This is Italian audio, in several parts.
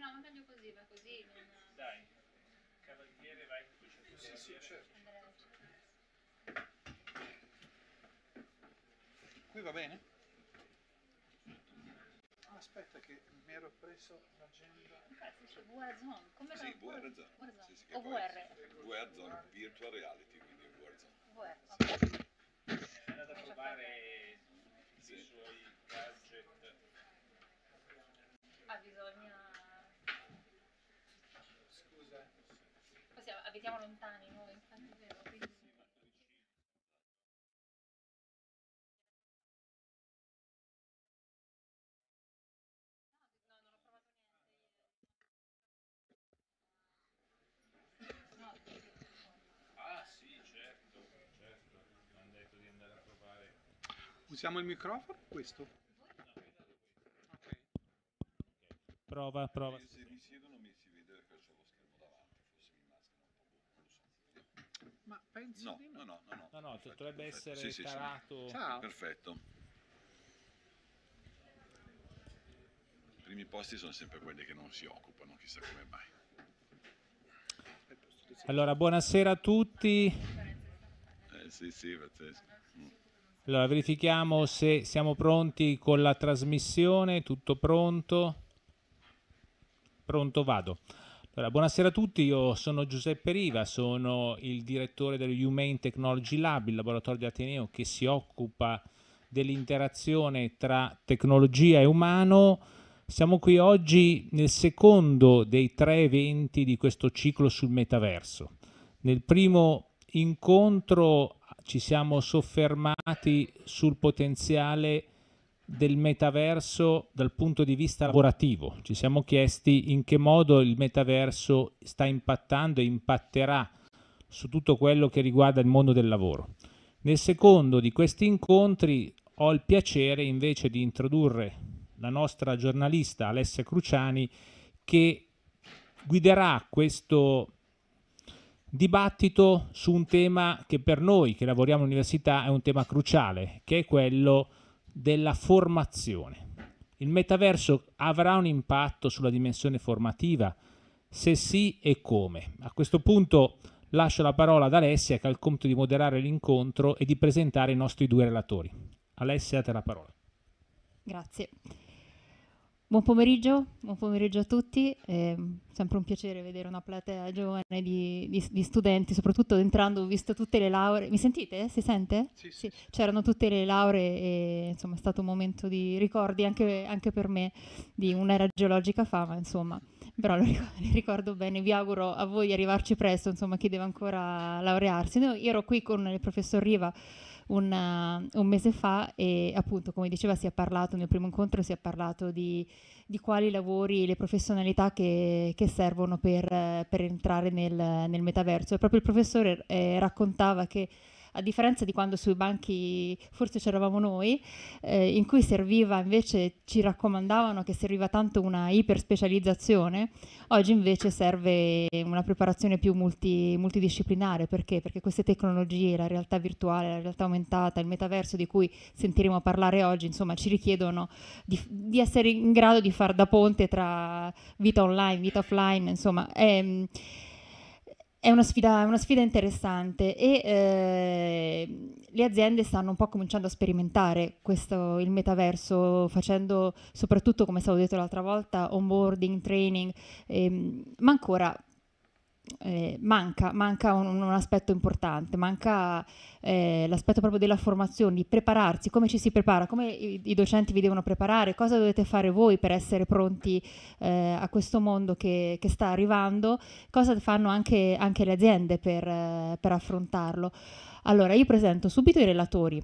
no, ma meglio così, va così. Non... Dai, cavaliere vai tu con 200 Sì, sì, certo. Qui va bene? Aspetta che mi ero preso l'agenda. Cazzo, c'è Warzone. Come sì, Warzone. Warzone. Sì, sì, o VR. Warzone, Virtual Reality, quindi Warzone. VR, ok. È andato a provare i suoi gadget. Ha bisogno vediamo lontani noi, infatti è vero, quindi... Ah, certo, certo. Usiamo il microfono? Questo? Okay. Prova, prova. Se mi siedono Ma penso no, di no. No, no, no. No, no, perfetto, dovrebbe perfetto. essere sì, tarato. Sì, Ciao. Perfetto. I primi posti sono sempre quelli che non si occupano, chissà come mai. Allora, buonasera a tutti. Eh, sì, sì, pazzesco. Mm. Allora, verifichiamo se siamo pronti con la trasmissione, tutto pronto. Pronto, vado. Allora, buonasera a tutti, io sono Giuseppe Riva, sono il direttore dello Humane Technology Lab, il laboratorio di Ateneo che si occupa dell'interazione tra tecnologia e umano. Siamo qui oggi nel secondo dei tre eventi di questo ciclo sul metaverso. Nel primo incontro ci siamo soffermati sul potenziale del metaverso dal punto di vista lavorativo. Ci siamo chiesti in che modo il metaverso sta impattando e impatterà su tutto quello che riguarda il mondo del lavoro. Nel secondo di questi incontri ho il piacere invece di introdurre la nostra giornalista Alessia Cruciani che guiderà questo dibattito su un tema che per noi che lavoriamo all'università è un tema cruciale, che è quello della formazione. Il metaverso avrà un impatto sulla dimensione formativa? Se sì e come? A questo punto lascio la parola ad Alessia che ha il compito di moderare l'incontro e di presentare i nostri due relatori. Alessia, a te la parola. Grazie. Buon pomeriggio, buon pomeriggio, a tutti, è sempre un piacere vedere una platea giovane di, di, di studenti, soprattutto entrando ho visto tutte le lauree, mi sentite? Si sente? Sì, sì. sì. C'erano tutte le lauree e insomma è stato un momento di ricordi anche, anche per me di un'era geologica fama, insomma, però lo ricordo, ricordo bene, vi auguro a voi di arrivarci presto, insomma chi deve ancora laurearsi. Io ero qui con il professor Riva una, eh, un mese fa e appunto come diceva si è parlato nel primo incontro si è parlato di, di quali lavori e le professionalità che, che servono per, eh, per entrare nel, nel, metaverso e proprio il professore eh, raccontava che a differenza di quando sui banchi forse c'eravamo noi, eh, in cui serviva invece, ci raccomandavano che serviva tanto una iperspecializzazione, oggi invece serve una preparazione più multi, multidisciplinare. Perché? Perché queste tecnologie, la realtà virtuale, la realtà aumentata, il metaverso di cui sentiremo parlare oggi, insomma, ci richiedono di, di essere in grado di far da ponte tra vita online, vita offline, insomma. È, è una sfida, una sfida interessante e eh, le aziende stanno un po' cominciando a sperimentare questo, il metaverso, facendo soprattutto, come stavo detto l'altra volta, onboarding, training, ehm, ma ancora eh, manca, manca un, un, aspetto importante, manca eh, l'aspetto proprio della formazione, di prepararsi, come ci si prepara, come i, i docenti vi devono preparare, cosa dovete fare voi per essere pronti eh, a questo mondo che, che, sta arrivando, cosa fanno anche, anche le aziende per, eh, per affrontarlo. Allora, io presento subito i relatori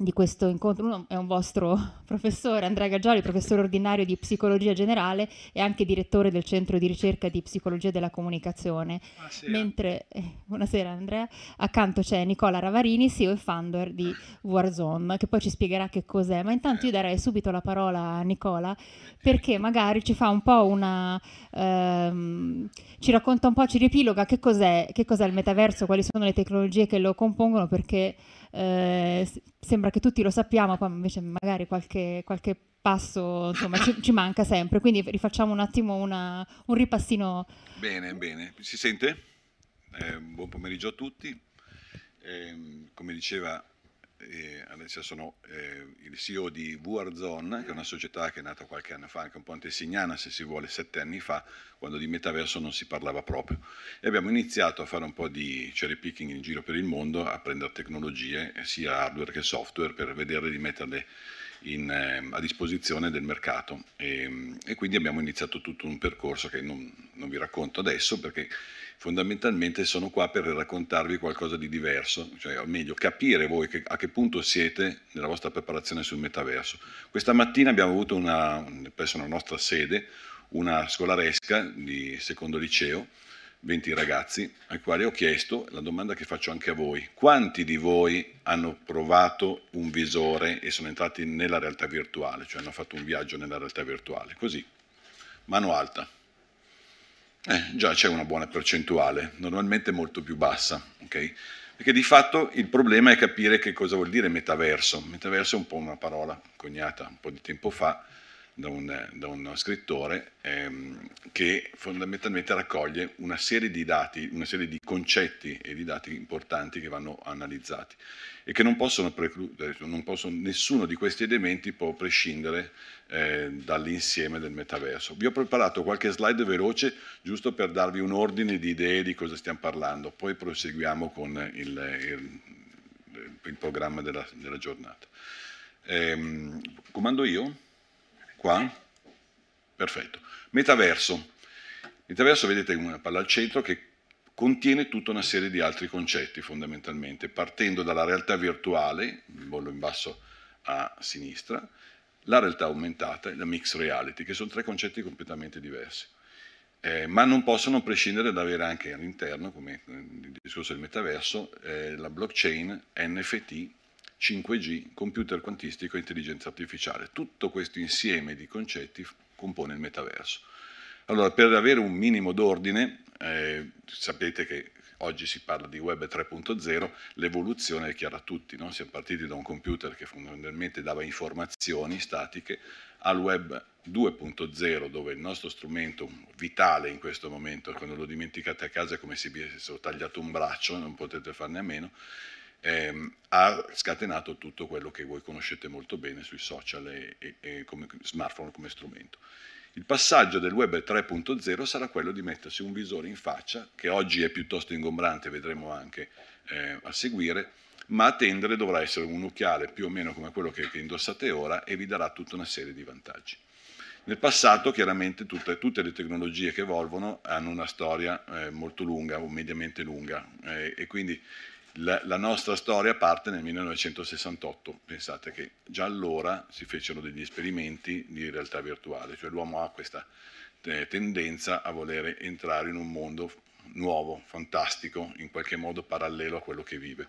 di questo incontro. Uno è un vostro professore, Andrea Gaggioli, professore ordinario di psicologia generale e anche direttore del centro di ricerca di psicologia della comunicazione. Buonasera. Mentre, eh, buonasera Andrea, accanto c'è Nicola Ravarini, CEO e founder di Warzone, che poi ci spiegherà che cos'è. Ma intanto io darei subito la parola a Nicola perché magari ci fa un po' una... Ehm, ci racconta un po', ci riepiloga che cos'è, che cos'è il metaverso, quali sono le tecnologie che lo compongono perché eh, sembra che tutti lo sappiamo, poi invece magari qualche, qualche passo insomma, ci, ci, manca sempre, quindi rifacciamo un attimo una, un ripassino. Bene, bene, si sente? Eh, buon pomeriggio a tutti. Eh, come diceva eh, adesso sono eh, il CEO di VR che è una società che è nata qualche anno fa, anche un po' antesignana se si vuole, sette anni fa, quando di metaverso non si parlava proprio. E abbiamo iniziato a fare un po' di cherry picking in giro per il mondo, a prendere tecnologie, sia hardware che software, per vederle di metterle in, eh, a disposizione del mercato e, ehm, e, quindi abbiamo iniziato tutto un percorso che non, non, vi racconto adesso perché fondamentalmente sono qua per raccontarvi qualcosa di diverso, cioè o meglio capire voi che, a che punto siete nella vostra preparazione sul metaverso. Questa mattina abbiamo avuto una, presso la nostra sede una scolaresca di secondo liceo 20 ragazzi ai quali ho chiesto la domanda che faccio anche a voi. Quanti di voi hanno provato un visore e sono entrati nella realtà virtuale, cioè hanno fatto un viaggio nella realtà virtuale? Così, mano alta. Eh, già c'è una buona percentuale, normalmente molto più bassa, ok? Perché di fatto il problema è capire che cosa vuol dire metaverso. Metaverso è un po' una parola coniata un po' di tempo fa, da, un, da uno scrittore ehm, che fondamentalmente raccoglie una serie di dati, una serie di concetti e di dati importanti che vanno analizzati e che non possono precludere, cioè non possono, nessuno di questi elementi può prescindere eh, dall'insieme del metaverso. Vi ho preparato qualche slide veloce giusto per darvi un ordine di idee di cosa stiamo parlando, poi proseguiamo con il, il il programma della, della giornata. Eh, comando io? qua, perfetto. Metaverso. Metaverso, vedete, una palla al centro che contiene tutta una serie di altri concetti fondamentalmente, partendo dalla realtà virtuale, bollo in basso a sinistra, la realtà aumentata e la mixed reality, che sono tre concetti completamente diversi. Eh, ma non possono prescindere da avere anche all'interno, come nel discorso del metaverso, eh, la blockchain, NFT 5G, computer quantistico e intelligenza artificiale. Tutto questo insieme di concetti compone il metaverso. Allora, per avere un minimo d'ordine, eh, sapete che oggi si parla di web 3.0, l'evoluzione è chiara a tutti, no? è partiti da un computer che fondamentalmente dava informazioni statiche al web 2.0 dove il nostro strumento vitale in questo momento, quando lo dimenticate a casa è come se vi fossero tagliato un braccio, non potete farne a meno, ehm, ha scatenato tutto quello che voi conoscete molto bene sui social e, e, e come smartphone come strumento. Il passaggio del web 3.0 sarà quello di mettersi un visore in faccia, che oggi è piuttosto ingombrante, vedremo anche eh, a seguire, ma tendere dovrà essere un occhiale più o meno come quello che, che, indossate ora e vi darà tutta una serie di vantaggi. Nel passato chiaramente tutte, tutte le tecnologie che evolvono hanno una storia eh, molto lunga o mediamente lunga eh, e quindi la, la, nostra storia parte nel 1968, pensate che già allora si fecero degli esperimenti di realtà virtuale, cioè l'uomo ha questa eh, tendenza a volere entrare in un mondo nuovo, fantastico, in qualche modo parallelo a quello che vive.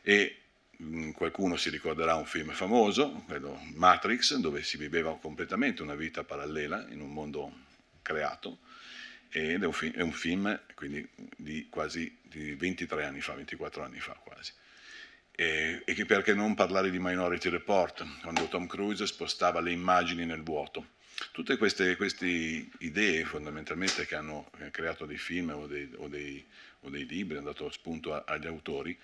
E mh, mm, qualcuno si ricorderà un film famoso, quello Matrix, dove si viveva completamente una vita parallela in un mondo creato ed è un, fi- è un film quindi di quasi di 23 anni fa, 24 anni fa quasi. E, e perché non parlare di Minority Report, quando Tom Cruise spostava le immagini nel vuoto. Tutte queste, queste idee fondamentalmente che hanno eh, creato dei film o dei, o dei, o dei libri, hanno dato spunto a, agli autori,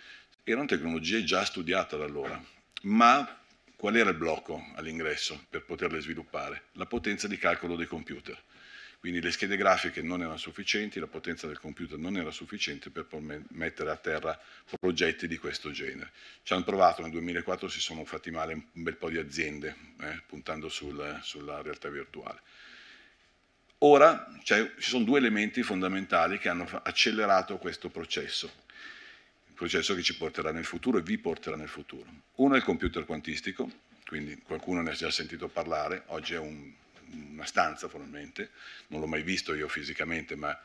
erano tecnologie già studiate da allora, ma qual era il blocco all'ingresso per poterle sviluppare? La potenza di calcolo dei computer. Quindi le schede grafiche non erano sufficienti, la potenza del computer non era sufficiente per mettere a terra progetti di questo genere. Ci hanno provato, nel 2004 si sono fatti male un bel po' di aziende eh, puntando sul, sulla realtà virtuale. Ora cioè, ci sono due elementi fondamentali che hanno accelerato questo processo il processo che ci porterà nel futuro e vi porterà nel futuro. Uno è il computer quantistico, quindi qualcuno ne ha già sentito parlare, oggi è un una stanza formalmente, non l'ho mai visto io fisicamente, ma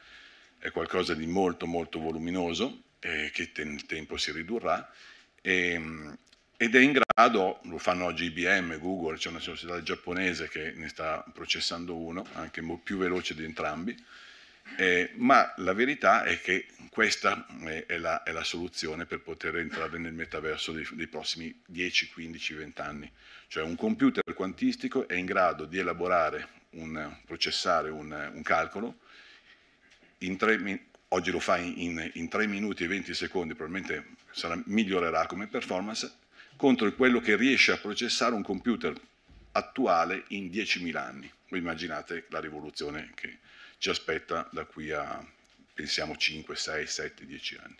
è qualcosa di molto molto voluminoso eh, che nel tempo si ridurrà e, ehm, ed è in grado, lo fanno oggi IBM, Google, c'è una società giapponese che ne sta processando uno, anche più veloce di entrambi, eh, ma la verità è che questa è, eh, è, la, è la, soluzione per poter entrare nel metaverso dei, dei prossimi 10, 15, 20 anni. Cioè un computer quantistico è in grado di elaborare, un, processare un, un calcolo, tre, oggi lo fa in, in 3 minuti e 20 secondi, probabilmente sarà, migliorerà come performance, contro quello che riesce a processare un computer attuale in 10.000 anni. Voi immaginate la rivoluzione che ci aspetta da qui a, pensiamo, 5, 6, 7, 10 anni.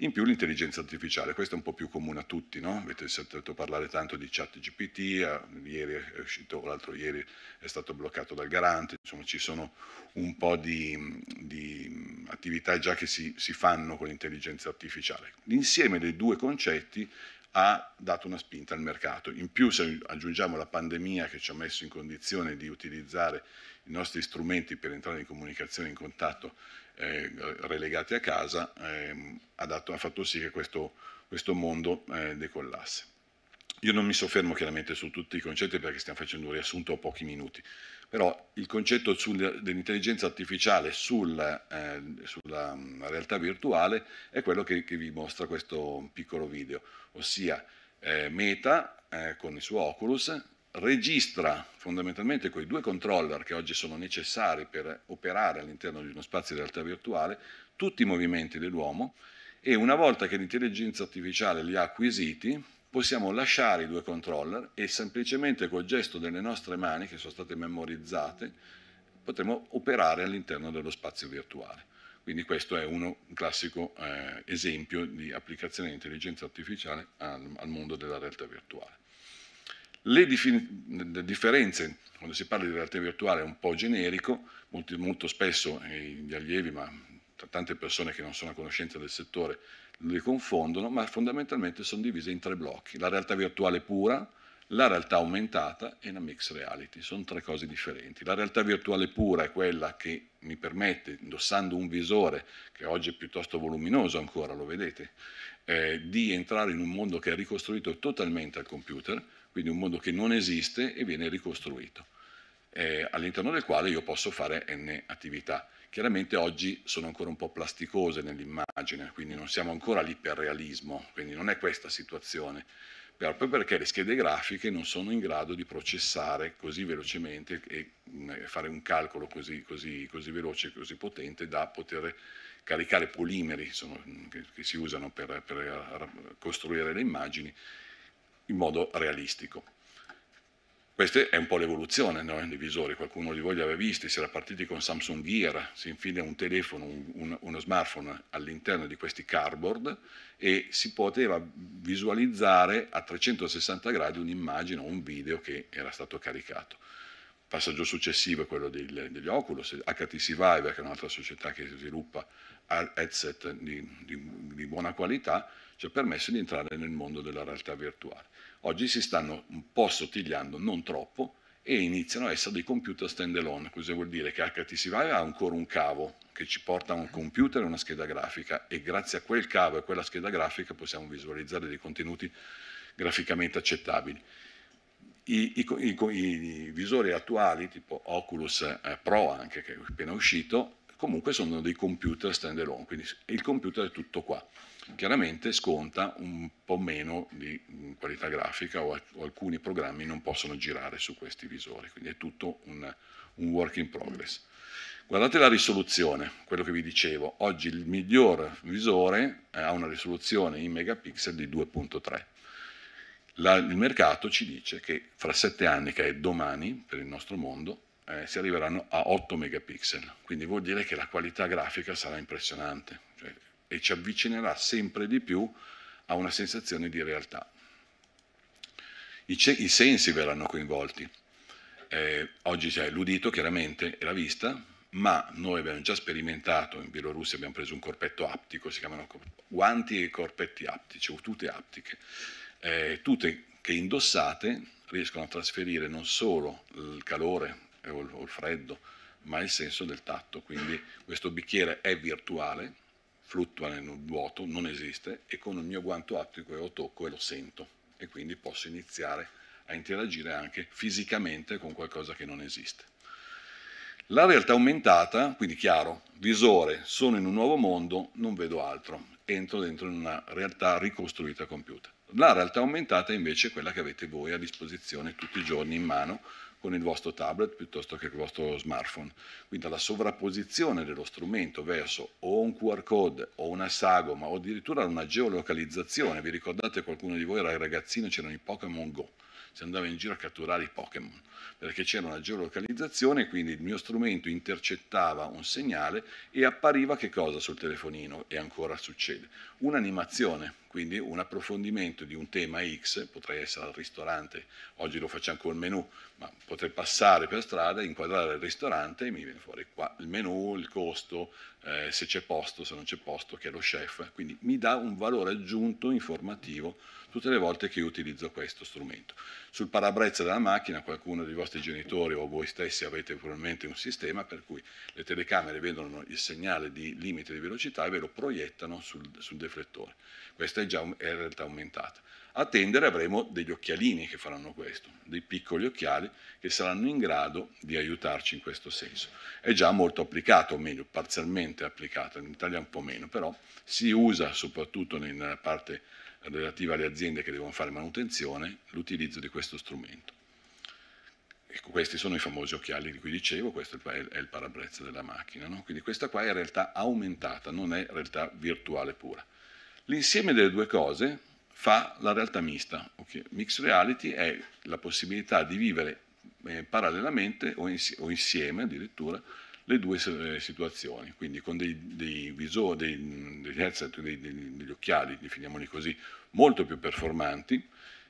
In più l'intelligenza artificiale, questo è un po' più comune a tutti, no? avete sentito parlare tanto di chat GPT, eh, ieri è uscito, l'altro ieri è stato bloccato dal garante, insomma ci sono un po' di, di attività già che si, si fanno con l'intelligenza artificiale. L'insieme dei due concetti ha dato una spinta al mercato. In più, se aggiungiamo la pandemia che ci ha messo in condizione di utilizzare i nostri strumenti per entrare in comunicazione in contatto eh, relegati a casa, eh, ha, dato, ha, fatto sì che questo, questo mondo eh, decollasse. Io non mi soffermo chiaramente su tutti i concetti perché stiamo facendo un riassunto a pochi minuti, però il concetto sul, dell'intelligenza artificiale sulla, eh, sulla, mm, realtà virtuale è quello che, che vi mostra questo piccolo video, ossia eh, Meta con il suo Oculus registra fondamentalmente quei due controller che oggi sono necessari per operare all'interno di uno spazio di realtà virtuale tutti i movimenti dell'uomo e una volta che l'intelligenza artificiale li ha acquisiti possiamo lasciare i due controller e semplicemente col gesto delle nostre mani che sono state memorizzate potremo operare all'interno dello spazio virtuale. Quindi questo è uno, un classico eh, esempio di applicazione di intelligenza artificiale al, al mondo della realtà virtuale. Le differenze, quando si parla di realtà virtuale è un po' generico, molto, molto spesso gli allievi, ma tante persone che non sono a conoscenza del settore, le confondono, ma fondamentalmente sono divise in tre blocchi. La realtà virtuale pura, la realtà aumentata e la mixed reality. Sono tre cose differenti. La realtà virtuale pura è quella che mi permette, indossando un visore, che oggi è piuttosto voluminoso ancora, lo vedete, eh, di entrare in un mondo che è ricostruito totalmente al computer quindi un mondo che non esiste e viene ricostruito, eh, all'interno del quale io posso fare n attività. Chiaramente oggi sono ancora un po' plasticose nell'immagine, quindi non siamo ancora all'iperrealismo, quindi non è questa situazione, proprio perché le schede grafiche non sono in grado di processare così velocemente e mm, fare un calcolo così, così, così veloce e così potente da poter caricare polimeri sono, che, che, si usano per, per eh, costruire le immagini in modo realistico. Questa è un po' l'evoluzione no? dei visori, qualcuno di voi li aveva visti, si era partiti con Samsung Gear, si infila un telefono, un, uno smartphone all'interno di questi cardboard e si poteva visualizzare a 360 gradi un'immagine o un video che era stato caricato. passaggio successivo è quello del, degli Oculus, HTC Vive, che è un'altra società che sviluppa headset di, di, di buona qualità, ci ha permesso di entrare nel mondo della realtà virtuale. Oggi si stanno un po' sottigliando, non troppo, e iniziano a essere dei computer standalone. Cosa vuol dire? Che HTC Vive ha ancora un cavo che ci porta a un computer e una scheda grafica e grazie a quel cavo e a quella scheda grafica possiamo visualizzare dei contenuti graficamente accettabili. I, i, i, i visori attuali, tipo Oculus eh, Pro anche, che è appena uscito, comunque sono dei computer stand alone, quindi il computer è tutto qua. Chiaramente sconta un po' meno di mm, qualità grafica o, alcuni programmi non possono girare su questi visori, quindi è tutto un, un work in progress. Guardate la risoluzione, quello che vi dicevo, oggi il miglior visore eh, ha una risoluzione in megapixel di 2.3. La, il mercato ci dice che fra sette anni, che è domani per il nostro mondo, eh, si arriveranno a 8 megapixel, quindi vuol dire che la qualità grafica sarà impressionante cioè, e ci avvicinerà sempre di più a una sensazione di realtà. I, i sensi verranno coinvolti, eh, oggi c'è l'udito chiaramente e la vista, ma noi abbiamo già sperimentato, in Bielorussia abbiamo preso un corpetto aptico, si chiamano guanti e corpetti aptici, o cioè tute aptiche, eh, tute che indossate riescono a trasferire non solo il calore eh, o il, o il freddo, ma il senso del tatto. Quindi questo bicchiere è virtuale, fluttua nel vuoto, non esiste e con il mio guanto attico io lo tocco e lo sento e quindi posso iniziare a interagire anche fisicamente con qualcosa che non esiste. La realtà aumentata, quindi chiaro, visore, sono in un nuovo mondo, non vedo altro, entro dentro in una realtà ricostruita computer. La realtà aumentata è invece quella che avete voi a disposizione tutti i giorni in mano, con il vostro tablet piuttosto che il vostro smartphone. Quindi la sovrapposizione dello strumento verso o un QR code o una sagoma o addirittura una geolocalizzazione. Vi ricordate qualcuno di voi era ragazzino c'erano i Pokémon Go si andava in giro a catturare i Pokémon, perché c'era una geolocalizzazione, quindi il mio strumento intercettava un segnale e appariva che cosa sul telefonino, e ancora succede, un'animazione, quindi un approfondimento di un tema X, potrei essere al ristorante, oggi lo facciamo col menu, ma potrei passare per strada, inquadrare il ristorante e mi viene fuori qua il menu, il costo, eh, se c'è posto, se non c'è posto, che è lo chef, quindi mi dà un valore aggiunto informativo tutte le volte che io utilizzo questo strumento. Sul parabrezza della macchina qualcuno dei vostri genitori o voi stessi avete probabilmente un sistema per cui le telecamere vedono il segnale di limite di velocità e ve lo proiettano sul, sul deflettore. Questa è già è in realtà aumentata. A tendere avremo degli occhialini che faranno questo, dei piccoli occhiali che saranno in grado di aiutarci in questo senso. È già molto applicato, o meglio, parzialmente applicato, in Italia un po' meno, però si usa soprattutto nella parte relativa alle aziende che devono fare manutenzione, l'utilizzo di questo strumento. Ecco, questi sono i famosi occhiali di cui dicevo, questo è il parabrezza della macchina. No? Quindi questa qua è realtà aumentata, non è realtà virtuale pura. L'insieme delle due cose fa la realtà mista. Okay? Mixed reality è la possibilità di vivere eh, parallelamente o, insi- o insieme addirittura le due eh, situazioni, quindi con dei, dei visori, dei, degli headset, dei, degli occhiali, definiamoli così, molto più performanti,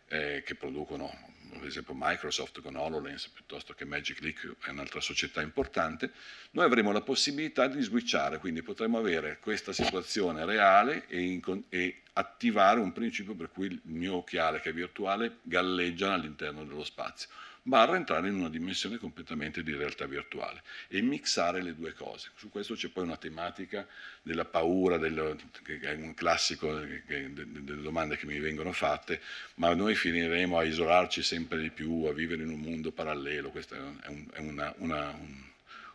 eh, che producono ad esempio Microsoft con HoloLens piuttosto che Magic Leak è un'altra società importante, noi avremo la possibilità di switchare, quindi potremo avere questa situazione reale e, in, e attivare un principio per cui il mio occhiale che è virtuale galleggia all'interno dello spazio barra entrare in una dimensione completamente di realtà virtuale e mixare le due cose. Su questo c'è poi una tematica della paura, del, che è un classico delle domande che mi vengono fatte, ma noi finiremo a isolarci sempre di più, a vivere in un mondo parallelo, questa è, un, è una, una, un,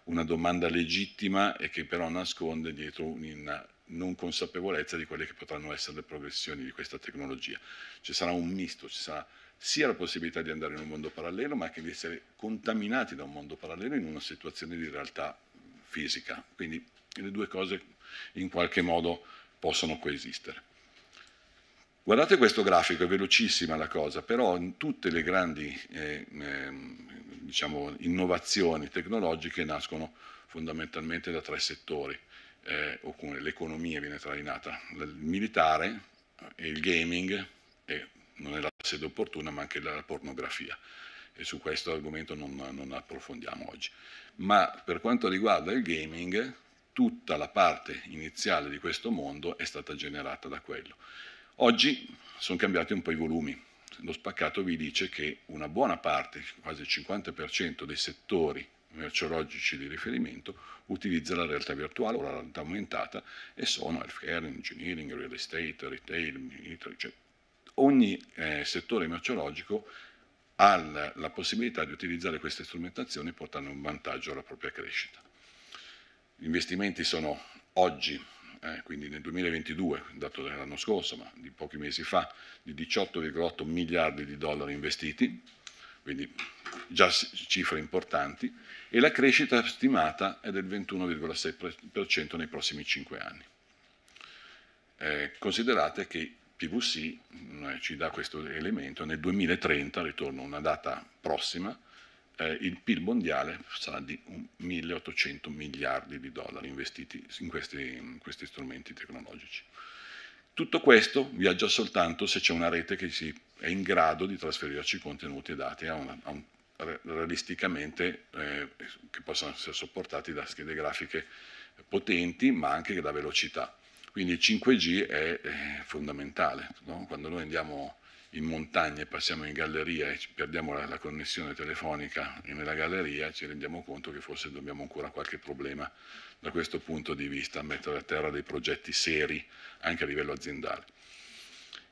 una domanda legittima e che però nasconde dietro una non consapevolezza di quelle che potranno essere le progressioni di questa tecnologia. Ci sarà un misto, ci sarà sia la possibilità di andare in un mondo parallelo, ma anche di essere contaminati da un mondo parallelo in una situazione di realtà fisica. Quindi le due cose in qualche modo possono coesistere. Guardate questo grafico, è velocissima la cosa, però in tutte le grandi eh, eh, diciamo, innovazioni tecnologiche nascono fondamentalmente da tre settori, eh, l'economia viene trainata, il militare, il gaming, e non è la sede opportuna, ma anche la pornografia. E su questo argomento non, non approfondiamo oggi. Ma per quanto riguarda il gaming, tutta la parte iniziale di questo mondo è stata generata da quello. Oggi sono cambiati un po' i volumi. Lo spaccato vi dice che una buona parte, quasi il 50% dei settori merceologici di riferimento utilizza la realtà virtuale o la realtà aumentata e sono healthcare, engineering, real estate, retail, military, cioè ogni eh, settore merceologico ha la, la possibilità di utilizzare queste strumentazioni portando un vantaggio alla propria crescita. Gli investimenti sono oggi eh, quindi nel 2022, dato dell'anno scorso, ma di pochi mesi fa, di 18,8 miliardi di dollari investiti, quindi già cifre importanti, e la crescita stimata è del 21,6% nei prossimi 5 anni. Eh, considerate che PVC mm, eh, ci dà questo elemento, nel 2030, ritorno a una data prossima, eh, il PIL mondiale sarà di 1800 miliardi di dollari investiti in questi, in questi strumenti tecnologici. Tutto questo viaggia soltanto se c'è una rete che è in grado di trasferirci contenuti e dati a una, a un, realisticamente eh, che possano essere sopportati da schede grafiche potenti ma anche da velocità. Quindi il 5G è fondamentale. No? Quando noi andiamo in montagna e passiamo in galleria e perdiamo la, la, connessione telefonica nella galleria, ci rendiamo conto che forse dobbiamo ancora qualche problema da questo punto di vista, mettere a terra dei progetti seri anche a livello aziendale.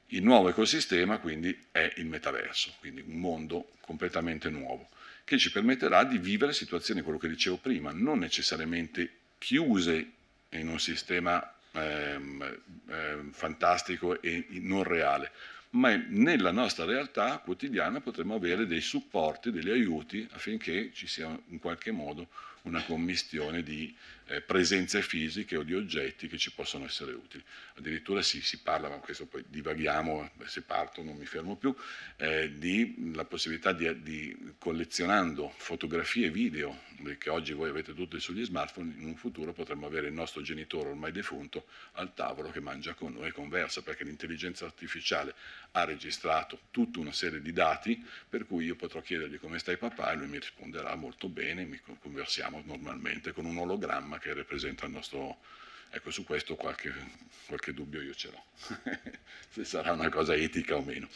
Il nuovo ecosistema quindi è il metaverso, quindi un mondo completamente nuovo, che ci permetterà di vivere situazioni, quello che dicevo prima, non necessariamente chiuse in un sistema ehm, ehm, fantastico e non reale, ma nella nostra realtà quotidiana potremmo avere dei supporti, degli aiuti affinché ci sia in qualche modo una commistione di eh, presenze fisiche o di oggetti che ci possono essere utili. Addirittura si, si parla, ma questo poi divaghiamo, eh, se parto non mi fermo più, eh, di la possibilità di, di, collezionando fotografie e video che oggi voi avete tutti sugli smartphone, in un futuro potremmo avere il nostro genitore ormai defunto al tavolo che mangia con noi e conversa, perché l'intelligenza artificiale ha registrato tutta una serie di dati per cui io potrò chiedergli come stai papà e lui mi risponderà molto bene, mi conversiamo normalmente con un ologramma che rappresenta il nostro... Ecco, su questo qualche, qualche dubbio io ce l'ho, se sarà una cosa etica o meno.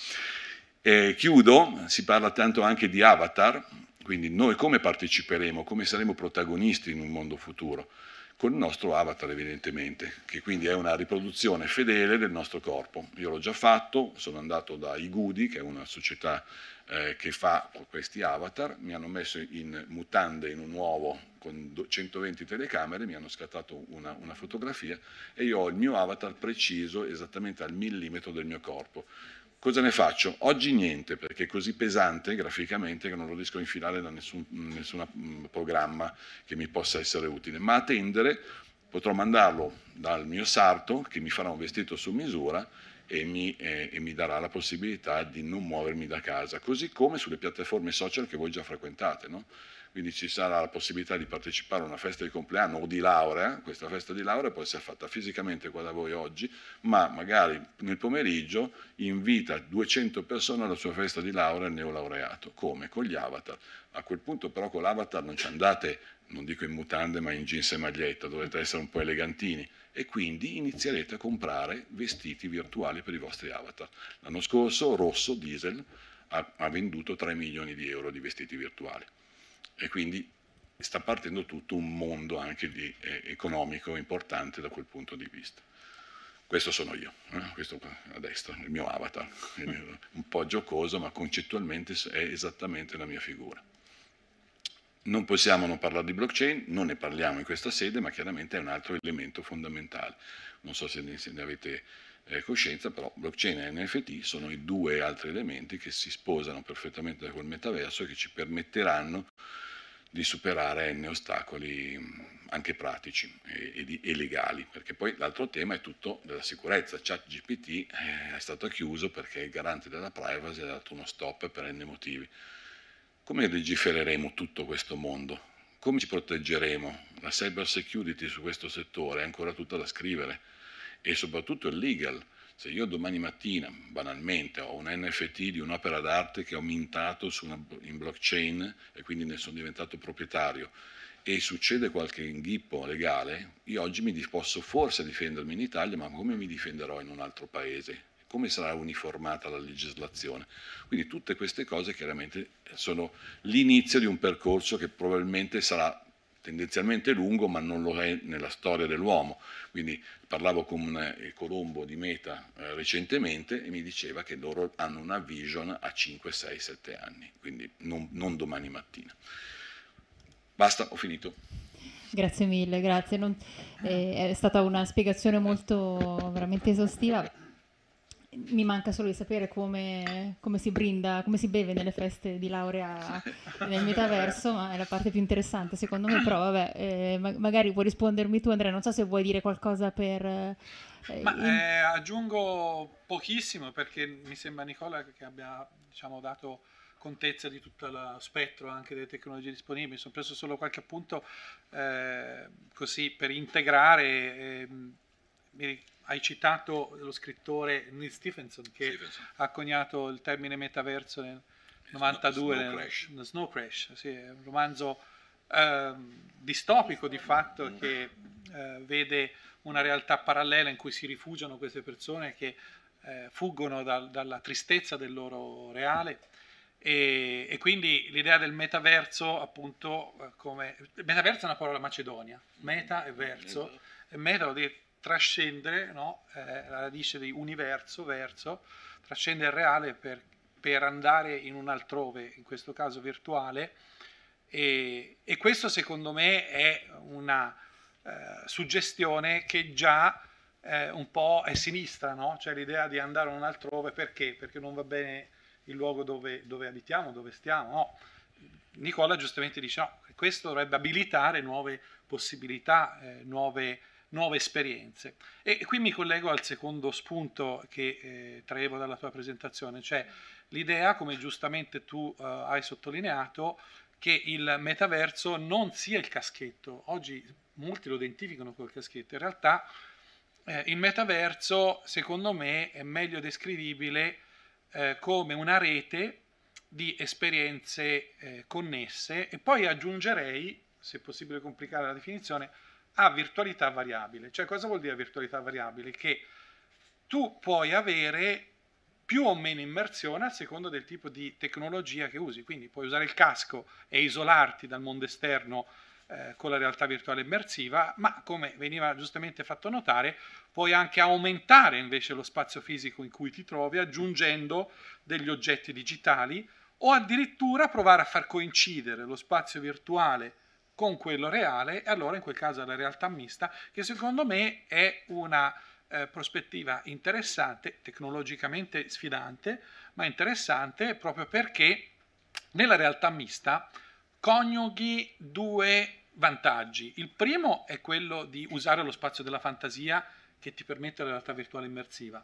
E chiudo, si parla tanto anche di avatar, quindi noi come parteciperemo, come saremo protagonisti in un mondo futuro? Con il nostro avatar evidentemente, che quindi è una riproduzione fedele del nostro corpo. Io l'ho già fatto, sono andato da Igudi, che è una società eh, che fa questi avatar, mi hanno messo in mutande in un uovo con 120 telecamere, mi hanno scattato una, una fotografia e io ho il mio avatar preciso esattamente al millimetro del mio corpo. Cosa ne faccio? Oggi niente, perché è così pesante graficamente che non lo riesco a infilare da nessun, nessun mm, programma che mi possa essere utile. Ma a tendere potrò mandarlo dal mio sarto, che mi farà un vestito su misura, e mi, eh, e mi, darà la possibilità di non muovermi da casa, così come sulle piattaforme social che voi già frequentate. No? Quindi ci sarà la possibilità di partecipare a una festa di compleanno o di laurea, questa festa di laurea può essere fatta fisicamente qua da voi oggi, ma magari nel pomeriggio invita 200 persone alla sua festa di laurea il neolaureato. Come? Con gli avatar. A quel punto però con l'avatar non ci andate, non dico in mutande, ma in jeans e maglietta, dovete essere un po' elegantini e quindi inizierete a comprare vestiti virtuali per i vostri avatar. L'anno scorso Rosso Diesel ha, ha venduto 3 milioni di euro di vestiti virtuali e quindi sta partendo tutto un mondo anche di, eh, economico importante da quel punto di vista. Questo sono io, eh? questo a destra, il mio avatar, un po' giocoso ma concettualmente è esattamente la mia figura. Non possiamo non parlare di blockchain, non ne parliamo in questa sede, ma chiaramente è un altro elemento fondamentale. Non so se ne, se ne avete eh, coscienza, però blockchain e NFT sono i due altri elementi che si sposano perfettamente col metaverso e che ci permetteranno di superare N ostacoli mm, anche pratici e, e, di, e legali, perché poi l'altro tema è tutto della sicurezza. ChatGPT eh, è stato chiuso perché il garante della privacy ha dato uno stop per N motivi. Come legifereremo tutto questo mondo? Come ci proteggeremo? La cyber security su questo settore è ancora tutta da scrivere e soprattutto il legal. Se io domani mattina, banalmente, ho un NFT di un'opera d'arte che ho mintato una, in blockchain e quindi ne sono diventato proprietario e succede qualche inghippo legale, io oggi mi posso forse difendermi in Italia, ma come mi difenderò in un altro paese? come sarà uniformata la legislazione. Quindi tutte queste cose chiaramente sono l'inizio di un percorso che probabilmente sarà tendenzialmente lungo, ma non lo è nella storia dell'uomo. Quindi parlavo con il eh, Colombo di Meta eh, recentemente e mi diceva che loro hanno una vision a 5, 6, 7 anni, quindi non, non domani mattina. Basta, ho finito. Grazie mille, grazie. Non, eh, è stata una spiegazione molto veramente esaustiva mi manca solo di sapere come, come, si brinda, come si beve nelle feste di laurea nel metaverso, ma è la parte più interessante secondo me, però vabbè, eh, ma- magari puoi rispondermi tu Andrea, non so se vuoi dire qualcosa per... Eh, ma, in... eh, aggiungo pochissimo perché mi sembra Nicola che abbia diciamo, dato contezza di tutto lo spettro anche delle tecnologie disponibili, sono preso solo qualche appunto eh, così per integrare ehm, mi hai citato lo scrittore Neil Stephenson che Stevenson. ha coniato il termine metaverso nel 92, Snow, Snow nel, Crash, nel Snow Crash sì, è un romanzo eh, distopico di fatto che eh, vede una realtà parallela in cui si rifugiano queste persone che eh, fuggono da, dalla tristezza del loro reale. E, e, quindi l'idea del metaverso, appunto, eh, come metaverso è una parola macedonia, meta e verso, e meta vuol dire trascendere no? eh, la radice di universo, verso, trascendere il reale per, per, andare in un altrove, in questo caso virtuale, e, e questo secondo me è una eh, suggestione che già eh, un po' è sinistra, no? cioè l'idea di andare in un altrove perché? Perché non va bene il luogo dove, dove abitiamo, dove stiamo, no? Nicola giustamente dice no, questo dovrebbe abilitare nuove possibilità, eh, nuove nuove esperienze. E qui mi collego al secondo spunto che eh, traevo dalla tua presentazione, cioè l'idea, come giustamente tu eh, hai sottolineato, che il metaverso non sia il caschetto. Oggi molti lo identificano col caschetto, in realtà eh, il metaverso, secondo me, è meglio descrivibile eh, come una rete di esperienze eh, connesse e poi aggiungerei, se possibile complicare la definizione, a virtualità variabile. Cioè cosa vuol dire virtualità variabile? Che tu puoi avere più o meno immersione a seconda del tipo di tecnologia che usi, quindi puoi usare il casco e isolarti dal mondo esterno eh, con la realtà virtuale immersiva, ma come veniva giustamente fatto notare, puoi anche aumentare invece lo spazio fisico in cui ti trovi aggiungendo degli oggetti digitali o addirittura provare a far coincidere lo spazio virtuale con quello reale, e allora in quel caso è la realtà mista, che secondo me è una eh, prospettiva interessante, tecnologicamente sfidante, ma interessante proprio perché nella realtà mista coniughi due vantaggi. Il primo è quello di usare lo spazio della fantasia che ti permette la realtà virtuale immersiva.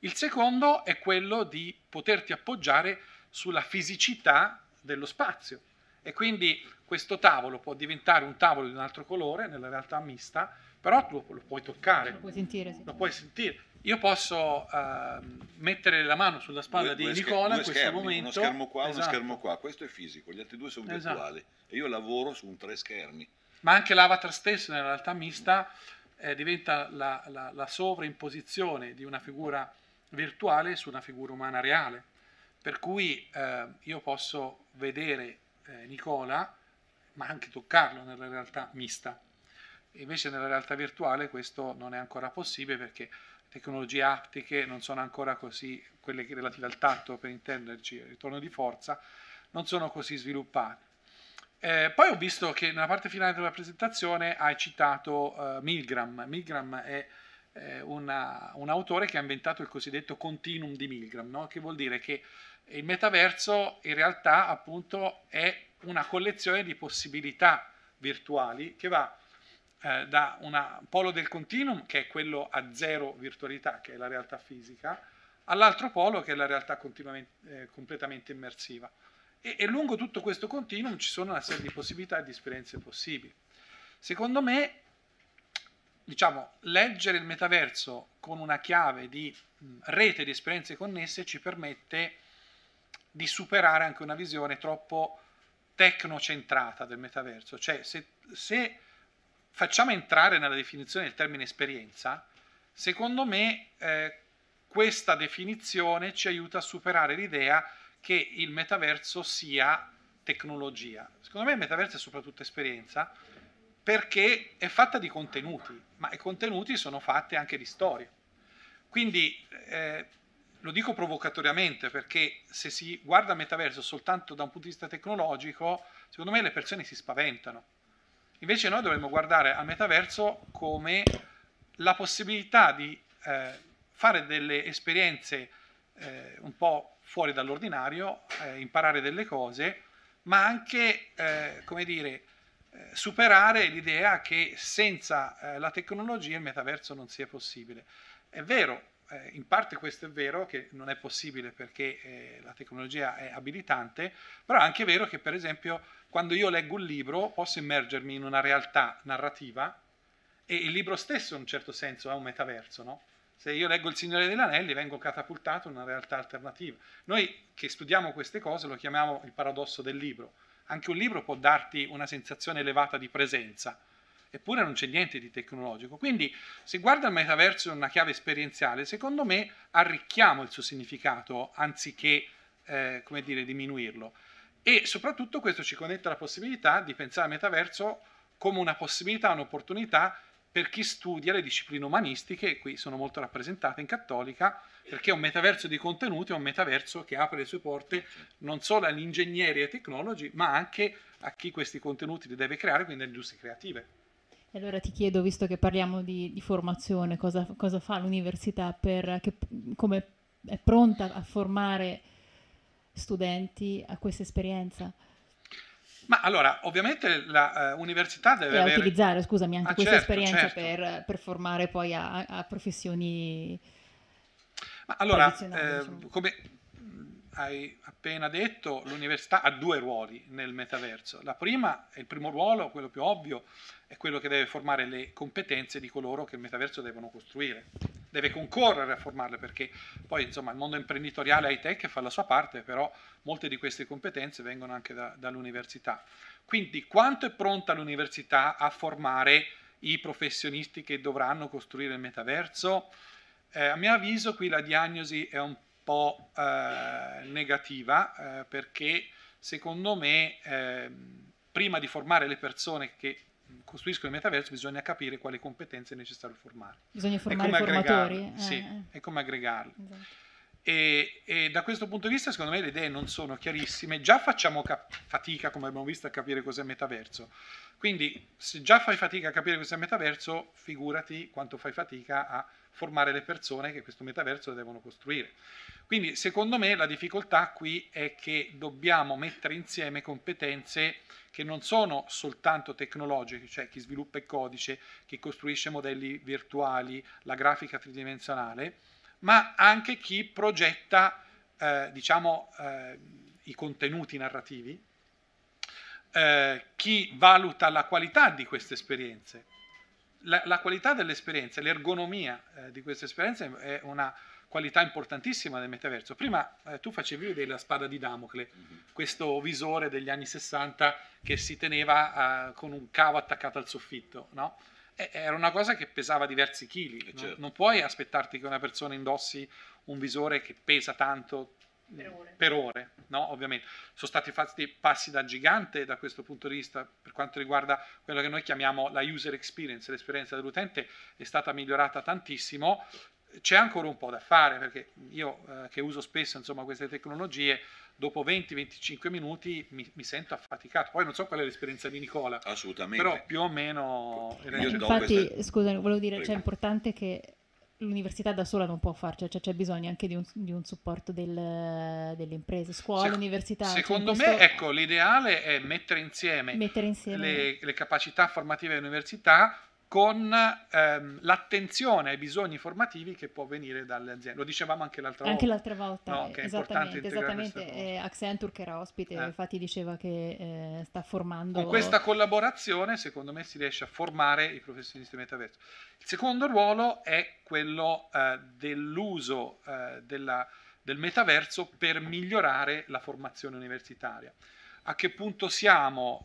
Il secondo è quello di poterti appoggiare sulla fisicità dello spazio, e quindi questo tavolo può diventare un tavolo di un altro colore nella realtà mista, però lo, lo puoi toccare. Lo puoi sentire. Sì. Lo puoi sentire. Io posso uh, mettere la mano sulla spalla due, di due Nicola in questo schermi, momento. Uno schermo qua, esatto. uno schermo qua. Questo è fisico, gli altri due sono esatto. virtuali. Esatto. E io lavoro su un tre schermi. Ma anche l'avatar stesso nella realtà mista eh, diventa la, la, la sovraimposizione di una figura virtuale su una figura umana reale. Per cui eh, io posso vedere eh, Nicola, ma anche toccarlo nella realtà mista. Invece nella realtà virtuale questo non è ancora possibile perché tecnologie aptiche non sono ancora così, quelle relative al tatto per intenderci, il ritorno di forza, non sono così sviluppate. Eh, poi ho visto che nella parte finale della presentazione hai citato eh, Milgram. Milgram è eh, una, un autore che ha inventato il cosiddetto continuum di Milgram, no? che vuol dire che il metaverso in realtà appunto è una collezione di possibilità virtuali che va eh, da un polo del continuum che è quello a zero virtualità, che è la realtà fisica, all'altro polo che è la realtà eh, completamente immersiva. E, e, lungo tutto questo continuum ci sono una serie di possibilità e di esperienze possibili. Secondo me, diciamo, leggere il metaverso con una chiave di mh, rete di esperienze connesse ci permette di superare anche una visione troppo tecnocentrata del metaverso. Cioè, se, se facciamo entrare nella definizione il termine esperienza, secondo me eh, questa definizione ci aiuta a superare l'idea che il metaverso sia tecnologia. Secondo me il metaverso è soprattutto esperienza perché è fatta di contenuti, ma i contenuti sono fatti anche di storie. Quindi eh, lo dico provocatoriamente perché se si guarda metaverso soltanto da un punto di vista tecnologico, secondo me le persone si spaventano. Invece noi dovremmo guardare al metaverso come la possibilità di eh, fare delle esperienze eh, un po' fuori dall'ordinario, eh, imparare delle cose, ma anche, eh, come dire, eh, superare l'idea che senza eh, la tecnologia il metaverso non sia possibile. È vero, eh, in parte questo è vero, che non è possibile perché eh, la tecnologia è abilitante, però è anche vero che per esempio quando io leggo un libro posso immergermi in una realtà narrativa e il libro stesso in un certo senso è un metaverso, no? Se io leggo Il Signore degli Anelli vengo catapultato in una realtà alternativa. Noi che studiamo queste cose lo chiamiamo il paradosso del libro. Anche un libro può darti una sensazione elevata di presenza, eppure non c'è niente di tecnologico. Quindi se guarda il metaverso in una chiave esperienziale, secondo me arricchiamo il suo significato anziché, eh, come dire, diminuirlo. E soprattutto questo ci connette alla possibilità di pensare al metaverso come una possibilità, un'opportunità per chi studia le discipline umanistiche, e qui sono molto rappresentate in cattolica, perché è un metaverso di contenuti, è un metaverso che apre le sue porte non solo agli ingegneri e ai tecnologi, ma anche a chi questi contenuti li deve creare, quindi alle industrie creative. E allora ti chiedo, visto che parliamo di, di formazione, cosa, cosa, fa l'università per, che, come è pronta a formare studenti a questa esperienza? Ma allora, ovviamente l'università eh, uh, deve e avere... utilizzare, scusami, anche ah, questa certo, esperienza certo. Per, per, formare poi a, a professioni Ma allora, eh, diciamo. come hai appena detto, l'università ha due ruoli nel metaverso. La prima, il primo ruolo, quello più ovvio, è quello che deve formare le competenze di coloro che il metaverso devono costruire. Deve concorrere a formarle perché poi insomma il mondo imprenditoriale high tech fa la sua parte, però molte di queste competenze vengono anche da, dall'università. Quindi quanto è pronta l'università a formare i professionisti che dovranno costruire il metaverso? Eh, a mio avviso qui la diagnosi è un po' eh, negativa eh, perché secondo me eh, prima di formare le persone che costruiscono il metaverso bisogna capire quali competenze è necessario formare. Bisogna formare come i formatori. Eh, sì, e eh, eh. come aggregarli. Esatto. E, e, da questo punto di vista secondo me le idee non sono chiarissime, già facciamo cap- fatica come abbiamo visto a capire cos'è il metaverso, quindi se già fai fatica a capire cos'è il metaverso, figurati quanto fai fatica a formare le persone che questo metaverso devono costruire. Quindi secondo me la difficoltà qui è che dobbiamo mettere insieme competenze che non sono soltanto tecnologiche, cioè chi sviluppa il codice, chi costruisce modelli virtuali, la grafica tridimensionale, ma anche chi progetta eh, diciamo, eh, i contenuti narrativi, eh, chi valuta la qualità di queste esperienze, la, la qualità dell'esperienza, l'ergonomia eh, di questa esperienza è una qualità importantissima del metaverso. Prima eh, tu facevi vedere la spada di Damocle, mm-hmm. questo visore degli anni 60 che si teneva eh, con un cavo attaccato al soffitto, no? E, era una cosa che pesava diversi chili, eh, no? certo. non puoi aspettarti che una persona indossi un visore che pesa tanto per ore, per ore no? ovviamente. Sono stati fatti passi da gigante da questo punto di vista per quanto riguarda quello che noi chiamiamo la user experience, l'esperienza dell'utente è stata migliorata tantissimo. C'è ancora un po' da fare perché io eh, che uso spesso insomma, queste tecnologie dopo 20-25 minuti mi, mi, sento affaticato. Poi non so qual è l'esperienza di Nicola, assolutamente, però più o meno. Io infatti, questa... scusami, volevo dire, cioè, è importante che l'università da sola non può farcela, cioè, cioè c'è bisogno anche di un, di un supporto del, delle imprese, scuole, Se, università. Cioè, secondo cioè questo... me, ecco, l'ideale è mettere insieme, mettere insieme... Le, le, capacità formative dell'università con ehm, l'attenzione ai bisogni formativi che può venire dalle aziende. Lo dicevamo anche l'altra anche volta. Anche l'altra volta, no, eh, che è esattamente. Eh, Accenture che era ospite, eh. infatti diceva che eh, sta formando... Con questa collaborazione, secondo me, si riesce a formare i professionisti metaverso. Il secondo ruolo è quello eh, dell'uso eh, della, del metaverso per migliorare la formazione universitaria. A che punto siamo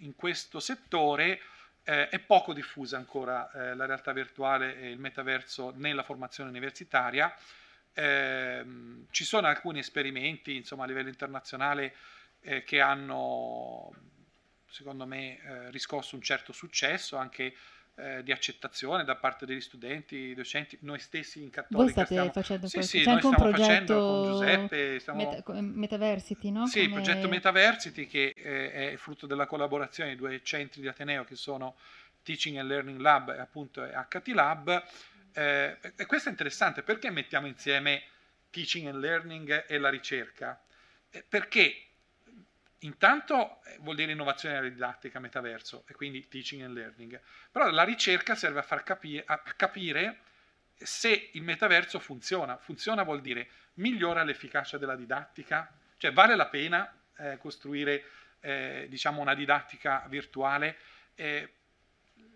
in questo settore? eh, è poco diffusa ancora eh, la realtà virtuale e il metaverso nella formazione universitaria. Ehm, ci sono alcuni esperimenti insomma, a livello internazionale eh, che hanno, secondo me, eh, riscosso un certo successo, anche eh, di accettazione da parte degli studenti, docenti, noi stessi in Cattolica. Voi state stiamo... facendo sì, questo? Sì, C'è anche un progetto con Giuseppe. Stiamo... Meta... Metaversity, no? Sì, Come... il progetto Metaversity che eh, è frutto della collaborazione di due centri di Ateneo che sono Teaching and Learning Lab e appunto HT Lab. Eh, e questo è interessante perché mettiamo insieme teaching and learning e la ricerca? Eh, perché Intanto eh, vuol dire innovazione nella didattica, metaverso, e quindi teaching and learning. Però la ricerca serve a far capi- a capire se il metaverso funziona. Funziona vuol dire migliora l'efficacia della didattica, cioè vale la pena eh, costruire eh, diciamo una didattica virtuale. Eh,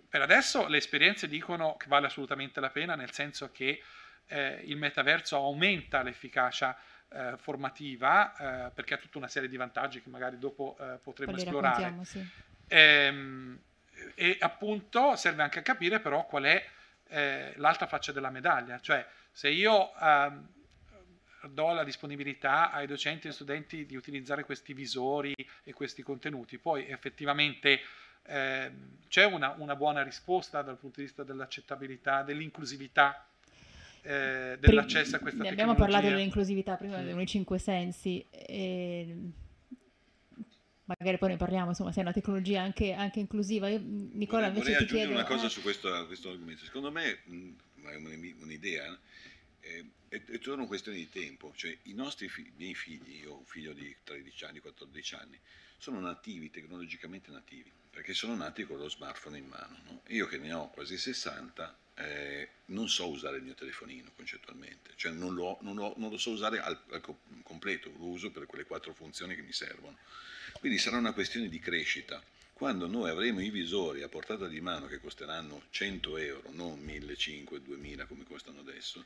per adesso le esperienze dicono che vale assolutamente la pena, nel senso che eh, il metaverso aumenta l'efficacia eh, formativa, eh, perché ha tutta una serie di vantaggi che magari dopo eh, potremo Poi esplorare. Sì. E, ehm, e, appunto serve anche a capire però qual è eh, l'altra faccia della medaglia, cioè se io ehm, do la disponibilità ai docenti e studenti di utilizzare questi visori e questi contenuti. Poi effettivamente eh, c'è una, una, buona risposta dal punto di vista dell'accettabilità, dell'inclusività eh, dell'accesso a questa tecnologia. Abbiamo parlato dell'inclusività prima, mm. dei cinque sensi. E magari poi ne parliamo, insomma, se è una tecnologia anche, anche inclusiva. Io, Nicola, vorrei, invece vorrei ti chiedo... una cosa eh... su questo, questo, argomento. Secondo me, mm, è un'idea, eh, è, è tutta una questione di tempo. Cioè, i nostri figli, miei figli, io ho un figlio di 13 anni, 14 anni, sono nativi, tecnologicamente nativi, perché sono nati con lo smartphone in mano. No? Io che ne ho quasi 60, eh, non so usare il mio telefonino concettualmente, cioè non lo, non lo, non lo so usare al, al, completo, lo uso per quelle quattro funzioni che mi servono. Quindi sarà una questione di crescita. Quando noi avremo i visori a portata di mano che costeranno 100 euro, non 1.500, 2.000 come costano adesso,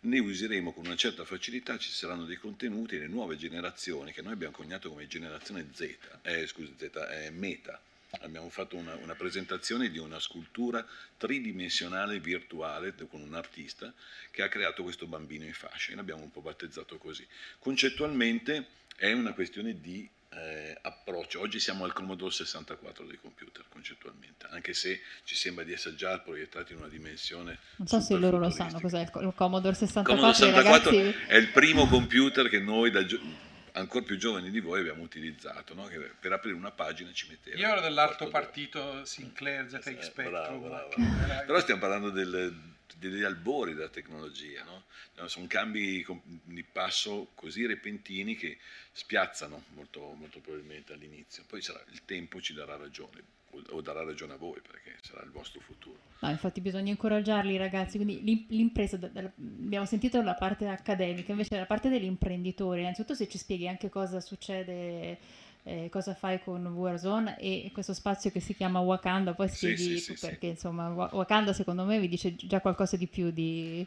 ne useremo con una certa facilità, ci saranno dei contenuti, le nuove generazioni che noi abbiamo cognato come generazione Z, eh, scusa, Z, eh, meta, abbiamo fatto una, una, presentazione di una scultura tridimensionale virtuale con un artista che ha creato questo bambino in fascia, l'abbiamo un po' battezzato così. Concettualmente è una questione di eh, approccio, oggi siamo al Commodore 64 dei computer concettualmente, anche se ci sembra di essere già proiettati in una dimensione... Non so se loro lo sanno cos'è il Commodore 64. Commodore 64 ragazzi... è il primo computer che noi da... Gio- ancora più giovani di voi abbiamo utilizzato, no? che per aprire una pagina ci metteva. Io ero dell'alto partito Sinclair, ZX eh, Spectrum. Ecco. Però stiamo parlando del, degli albori della tecnologia, no? Cioè, sono cambi di passo così repentini che spiazzano molto, molto probabilmente all'inizio, poi sarà, il tempo ci darà ragione o darà ragione a voi perché sarà il vostro futuro. No, infatti bisogna incoraggiarli ragazzi, quindi l'impresa, abbiamo sentito la parte accademica, invece la parte dell'imprenditore, innanzitutto se ci spieghi anche cosa succede, eh, cosa fai con Warzone e questo spazio che si chiama Wakanda, poi spieghi sì, sì, sì, perché insomma Wakanda secondo me vi dice già qualcosa di più di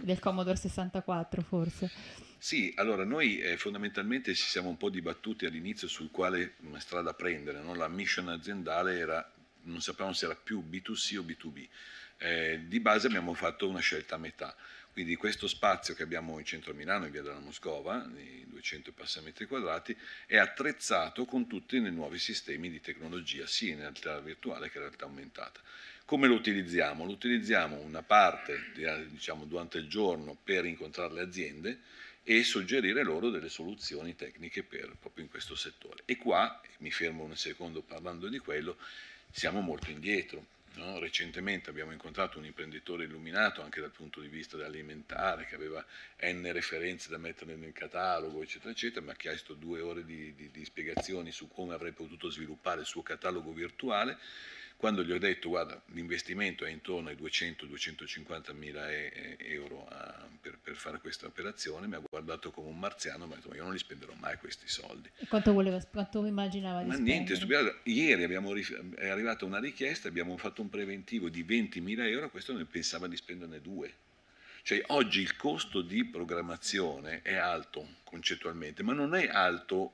del Commodore 64 forse. Sì, allora noi eh, fondamentalmente ci siamo un po' dibattuti all'inizio su quale mm, strada prendere, no? la mission aziendale era, non sapevamo se era più B2C o B2B, eh, di base abbiamo fatto una scelta a metà, quindi questo spazio che abbiamo in centro Milano, in via della Moscova, di 200 passametri quadrati, è attrezzato con tutti i nuovi sistemi di tecnologia, sia in realtà virtuale che in realtà aumentata. Come lo utilizziamo? Lo utilizziamo una parte, eh, diciamo, durante il giorno per incontrare le aziende e suggerire loro delle soluzioni tecniche per, proprio in questo settore. E qua, mi fermo un secondo parlando di quello, siamo molto indietro. No? Recentemente abbiamo incontrato un imprenditore illuminato anche dal punto di vista dell'alimentare, che aveva n referenze da mettere nel catalogo, eccetera, eccetera, mi ha chiesto due ore di, di, di spiegazioni su come avrei potuto sviluppare il suo catalogo virtuale quando gli ho detto, guarda, l'investimento è intorno ai 200-250 mila euro a, per, per, fare questa operazione, mi ha guardato come un marziano e mi ha detto, ma io non li spenderò mai questi soldi. Quanto, voleva, quanto immaginava di ma spendere? niente, stupido. ieri rif- è arrivata una richiesta, abbiamo fatto un preventivo di 20 mila euro, questo ne pensava di spenderne due. Cioè oggi il costo di programmazione è alto concettualmente, ma non è alto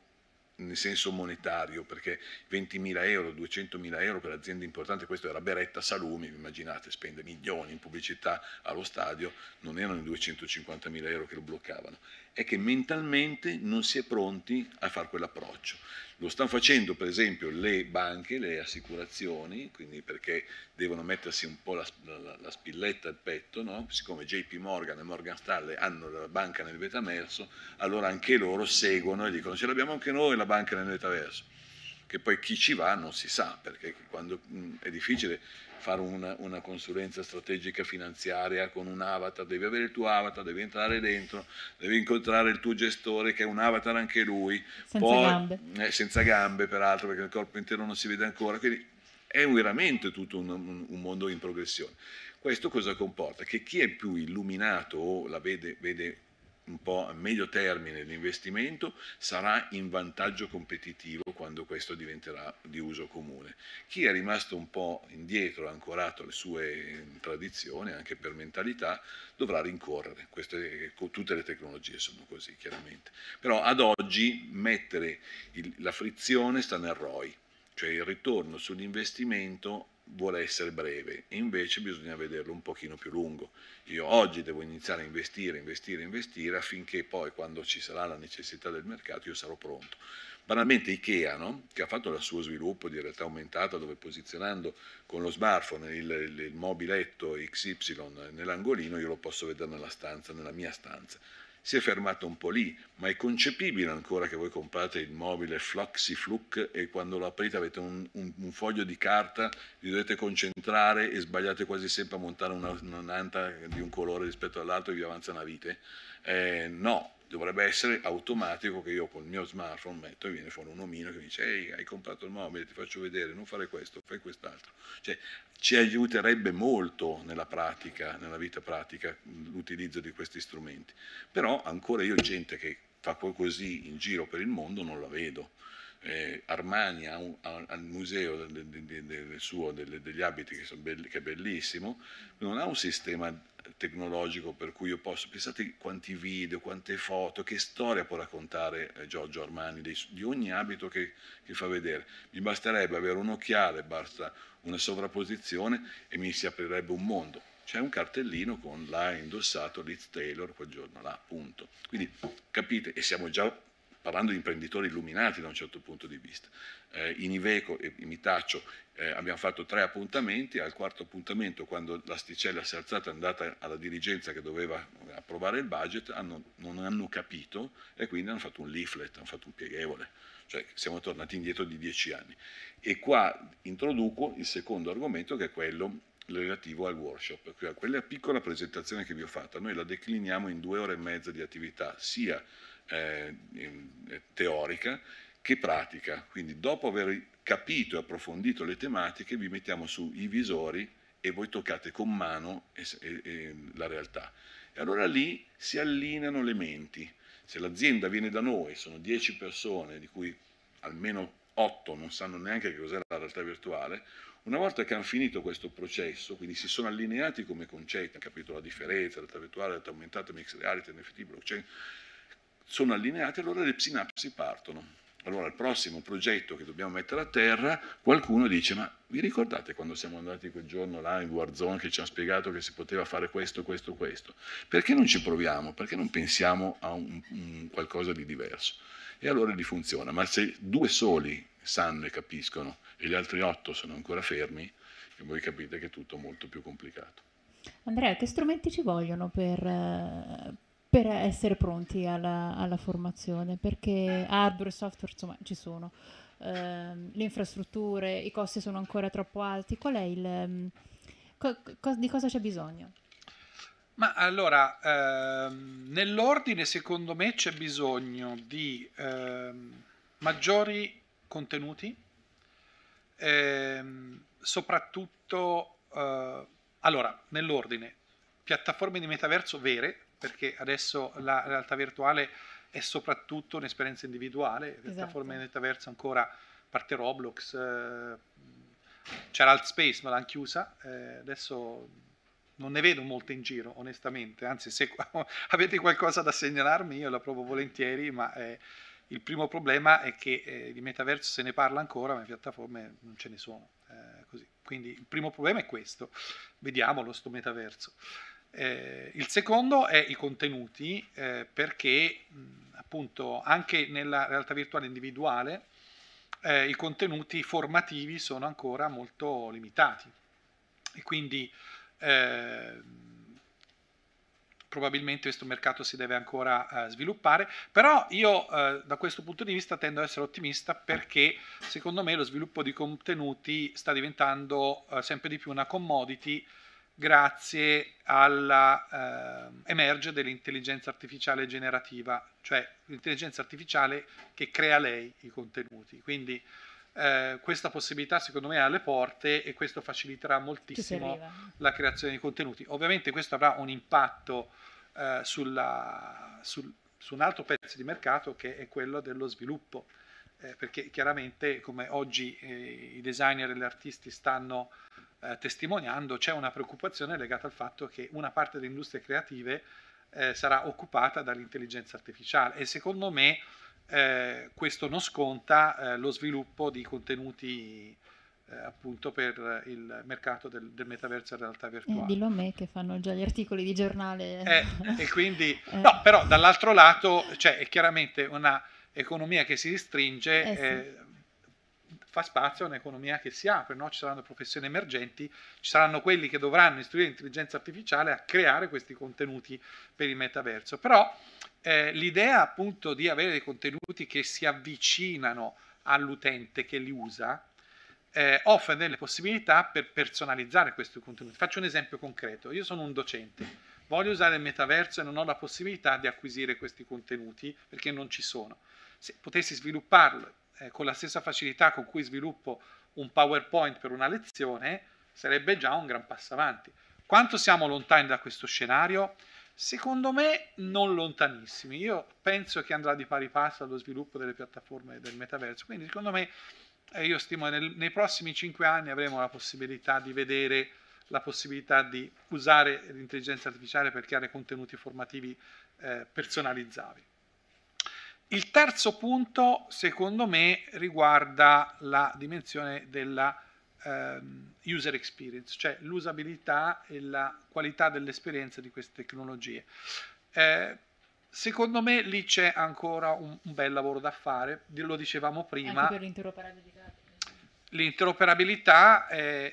nel senso monetario, perché 20.000 euro, 200.000 euro per aziende importanti, questo era Beretta Salumi, immaginate, spende milioni in pubblicità allo stadio, non erano i 250.000 euro che lo bloccavano, è che mentalmente non si è pronti a fare quell'approccio. Lo stanno facendo per esempio le banche, le assicurazioni, quindi perché devono mettersi un po' la, la, la spilletta al petto, no? siccome JP Morgan e Morgan Stanley hanno la banca nel metaverso, allora anche loro seguono e dicono ce l'abbiamo anche noi la banca nel metaverso che poi chi ci va non si sa, perché quando, mh, è difficile fare una, una, consulenza strategica finanziaria con un avatar, devi avere il tuo avatar, devi entrare dentro, devi incontrare il tuo gestore che è un avatar anche lui, senza poi, gambe, eh, senza gambe peraltro perché il corpo intero non si vede ancora, quindi è veramente tutto un, un, mondo in progressione. Questo cosa comporta? Che chi è più illuminato o la vede, vede un po' a medio termine l'investimento sarà in vantaggio competitivo quando questo diventerà di uso comune. Chi è rimasto un po' indietro, ancorato alle sue tradizioni, anche per mentalità, dovrà rincorrere. Queste, tutte le tecnologie sono così, chiaramente. Però ad oggi mettere il, la frizione sta nel ROI, cioè il ritorno sull'investimento vuole essere breve e invece bisogna vederlo un pochino più lungo. Io oggi devo iniziare a investire, investire, investire affinché poi quando ci sarà la necessità del mercato io sarò pronto. Banalmente Ikea, no? che ha fatto il suo sviluppo di realtà aumentata dove posizionando con lo smartphone il, il, mobiletto XY nell'angolino io lo posso vedere nella stanza, nella mia stanza si è fermato un po' lì, ma è concepibile ancora che voi comprate il mobile Fluxy Fluck e quando lo aprite avete un, un, un, foglio di carta, vi dovete concentrare e sbagliate quasi sempre a montare una, un'anta di un colore rispetto all'altro e vi avanza una vite? Eh, no, dovrebbe essere automatico che io con il mio smartphone metto e viene fuori un omino che mi dice ehi hai comprato il mobile, ti faccio vedere, non fare questo, fai quest'altro. Cioè, ci aiuterebbe molto nella pratica, nella vita pratica, l'utilizzo di questi strumenti. Però ancora io gente che fa così in giro per il mondo non la vedo. Eh, Armani ha, un, ha, al museo del, del, del, suo, degli abiti che, belli, che è bellissimo, non ha un sistema tecnologico per cui io posso, pensate quanti video, quante foto, che storia può raccontare eh, Giorgio Armani di, di ogni abito che, che, fa vedere. Mi basterebbe avere un occhiale, basta una sovrapposizione e mi si aprirebbe un mondo. C'è un cartellino con l'ha indossato Liz Taylor quel giorno là, appunto. Quindi capite, e siamo già parlando di imprenditori illuminati da un certo punto di vista. Eh, in Iveco e in Mitaccio eh, abbiamo fatto tre appuntamenti, al quarto appuntamento quando l'asticella si è alzata e è andata alla dirigenza che doveva approvare il budget, hanno, non hanno capito e quindi hanno fatto un leaflet, hanno fatto un pieghevole, cioè siamo tornati indietro di dieci anni. E qua introduco il secondo argomento che è quello relativo al workshop, cioè quella piccola presentazione che vi ho fatta, noi la decliniamo in due ore e mezza di attività, sia eh, eh, teorica che pratica. Quindi dopo aver capito e approfondito le tematiche vi mettiamo sui visori e voi toccate con mano e, e, e la realtà. E allora lì si allineano le menti. Se l'azienda viene da noi, sono 10 persone, di cui almeno 8 non sanno neanche che cos'è la realtà virtuale, una volta che hanno finito questo processo, quindi si sono allineati come concetti, hanno capito la differenza, realtà virtuale, realtà aumentata, mix reality, NFT, blockchain, sono allineate, allora le sinapsi partono. Allora, il prossimo progetto che dobbiamo mettere a terra, qualcuno dice: Ma vi ricordate quando siamo andati quel giorno là in Warzone che ci hanno spiegato che si poteva fare questo, questo, questo? Perché non ci proviamo? Perché non pensiamo a un, un qualcosa di diverso? E allora gli funziona. Ma se due soli sanno e capiscono e gli altri otto sono ancora fermi, voi capite che è tutto molto più complicato. Andrea, che strumenti ci vogliono per, eh, per essere pronti alla, alla formazione, perché hardware e software insomma ci sono, ehm, le infrastrutture, i costi sono ancora troppo alti, qual è il, ehm, co- co- di cosa c'è bisogno? Ma allora, ehm, nell'ordine secondo me c'è bisogno di ehm, maggiori contenuti, ehm, soprattutto, eh, allora, nell'ordine, piattaforme di metaverso vere, perché adesso la realtà virtuale è soprattutto un'esperienza individuale, esatto. la forma di metaverso ancora parte Roblox, eh, c'era Altspace ma l'hanno chiusa, eh, adesso non ne vedo molte in giro onestamente, anzi se avete qualcosa da segnalarmi io la provo volentieri, ma eh, il primo problema è che eh, di metaverso se ne parla ancora ma le piattaforme non ce ne sono. Eh, Quindi il primo problema è questo, vediamolo sto metaverso. Eh, il secondo è i contenuti, eh, perché mh, appunto anche nella realtà virtuale individuale eh, i contenuti formativi sono ancora molto limitati e quindi ehm, probabilmente questo mercato si deve ancora eh, sviluppare, però io eh, da questo punto di vista tendo ad essere ottimista perché secondo me lo sviluppo di contenuti sta diventando eh, sempre di più una commodity grazie all'emergere ehm, eh, dell'intelligenza artificiale generativa, cioè l'intelligenza artificiale che crea lei i contenuti. Quindi eh, questa possibilità secondo me è alle porte e questo faciliterà moltissimo la creazione di contenuti. Ovviamente questo avrà un impatto eh, sulla, sul, su un altro pezzo di mercato che è quello dello sviluppo, eh, perché chiaramente come oggi eh, i designer e gli artisti stanno eh, testimoniando, c'è una preoccupazione legata al fatto che una parte delle industrie creative eh, sarà occupata dall'intelligenza artificiale e secondo me eh, questo non sconta eh, lo sviluppo di contenuti eh, appunto per il mercato del, del metaverso e realtà eh, virtuale. Eh, dillo a me che fanno già gli articoli di giornale. e quindi, no, però dall'altro lato cioè, è chiaramente una economia che si ristringe, sì fa spazio a un'economia che si apre, no? ci saranno professioni emergenti, ci saranno quelli che dovranno istruire l'intelligenza artificiale a creare questi contenuti per il metaverso. Però eh, l'idea appunto di avere dei contenuti che si avvicinano all'utente che li usa, eh, offre delle possibilità per personalizzare questi contenuti. Faccio un esempio concreto. Io sono un docente, voglio usare il metaverso e non ho la possibilità di acquisire questi contenuti perché non ci sono. Se potessi svilupparlo eh, con la stessa facilità con cui sviluppo un PowerPoint per una lezione, sarebbe già un gran passo avanti. Quanto siamo lontani da questo scenario? Secondo me non lontanissimi. Io penso che andrà di pari passo allo sviluppo delle piattaforme del metaverso, quindi secondo me eh, io stimo nel, nei prossimi cinque anni avremo la possibilità di vedere la possibilità di usare l'intelligenza artificiale per creare contenuti formativi eh, personalizzabili. Il terzo punto, secondo me, riguarda la dimensione della ehm, user experience, cioè l'usabilità e la qualità dell'esperienza di queste tecnologie. Eh, secondo me lì c'è ancora un, un, bel lavoro da fare, lo dicevamo prima. Anche per l'interoperabilità. L'interoperabilità è, è,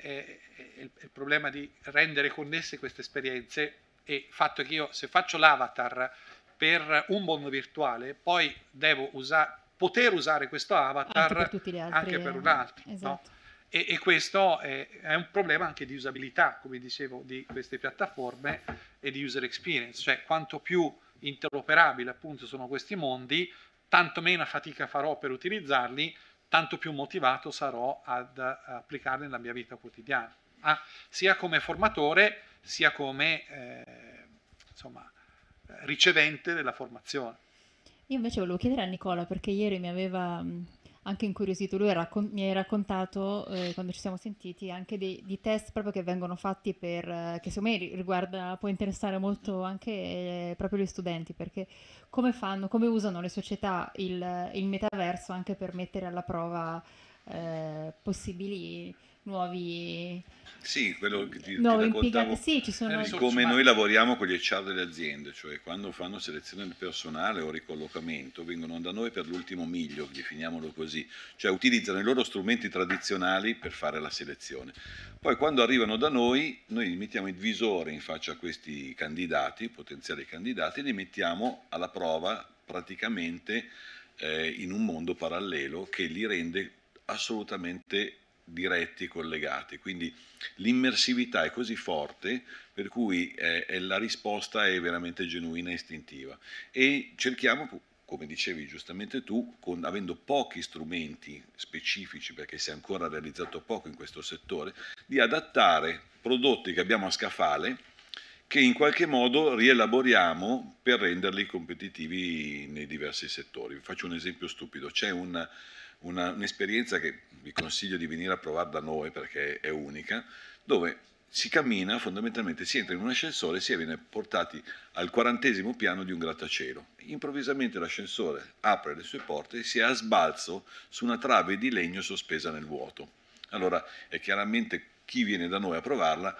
è, il, è il problema di rendere connesse queste esperienze e il fatto che io se faccio l'avatar per un mondo virtuale, poi devo usa- poter usare questo avatar anche per, altri, anche per un eh, altro. Esatto. No? E, e, questo è, è, un problema anche di usabilità, come dicevo, di queste piattaforme e di user experience, cioè quanto più interoperabili appunto sono questi mondi, tanto meno fatica farò per utilizzarli, tanto più motivato sarò ad applicarli nella mia vita quotidiana, ah, sia come formatore sia come eh, insomma, ricevente della formazione. Io invece volevo chiedere a Nicola perché ieri mi aveva mm, anche incuriosito, lui raccon- mi ha raccontato eh, quando ci siamo sentiti anche dei di, test proprio che vengono fatti per, eh, che secondo me riguarda, può interessare molto anche eh, proprio gli studenti perché come fanno, come usano le società il, il metaverso anche per mettere alla prova eh, possibili nuovi... Sì, quello che ti, no, ti raccontavo, sì, ci sono eh, come noi lavoriamo con gli HR delle aziende, cioè quando fanno selezione del personale o ricollocamento vengono da noi per l'ultimo miglio, definiamolo così, cioè utilizzano i loro strumenti tradizionali per fare la selezione. Poi quando arrivano da noi, noi mettiamo il visore in faccia a questi candidati, potenziali candidati, e li mettiamo alla prova praticamente eh, in un mondo parallelo che li rende assolutamente diretti collegati. Quindi l'immersività è così forte per cui è, è la risposta è veramente genuina e istintiva. E cerchiamo come dicevi giustamente tu, con, avendo pochi strumenti specifici, perché si è ancora realizzato poco in questo settore, di adattare prodotti che abbiamo a scaffale che in qualche modo rielaboriamo per renderli competitivi nei diversi settori. Vi faccio un esempio stupido, c'è un, una, un'esperienza che vi consiglio di venire a provare da noi perché è unica, dove si cammina, fondamentalmente si entra in un ascensore e si viene portati al quarantesimo piano di un grattacielo. Improvvisamente l'ascensore apre le sue porte e si è a sbalzo su una trave di legno sospesa nel vuoto. Allora è chiaramente chi viene da noi a provarla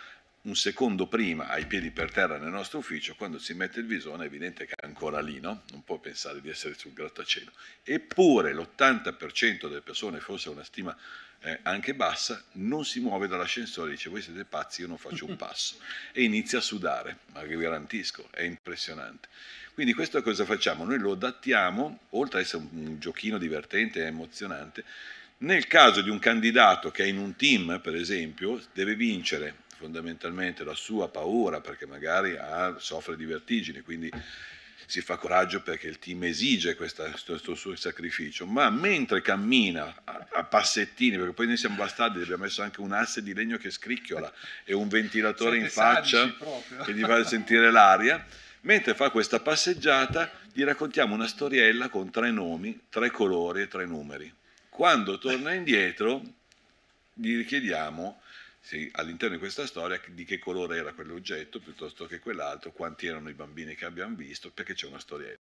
un secondo prima ai piedi per terra nel nostro ufficio, quando si mette il visone è evidente che è ancora lì, no? non può pensare di essere sul grattacielo. Eppure l'80% delle persone, forse una stima eh, anche bassa, non si muove dall'ascensore, dice voi siete pazzi, io non faccio un passo, e inizia a sudare, ma vi garantisco, è impressionante. Quindi questo cosa facciamo? Noi lo adattiamo, oltre ad essere un, un giochino divertente e emozionante, nel caso di un candidato che è in un team, per esempio, deve vincere fondamentalmente la sua paura perché magari ha, ah, soffre di vertigini, quindi si fa coraggio perché il team esige questa, questo, suo sacrificio, ma mentre cammina a, a, passettini, perché poi noi siamo bastardi, abbiamo messo anche un asse di legno che scricchiola e un ventilatore Siete in faccia che gli fa sentire l'aria, mentre fa questa passeggiata gli raccontiamo una storiella con tre nomi, tre colori e tre numeri. Quando torna indietro gli richiediamo se all'interno di questa storia di che colore era quell'oggetto piuttosto che quell'altro, quanti erano i bambini che abbiamo visto, perché c'è una storiella.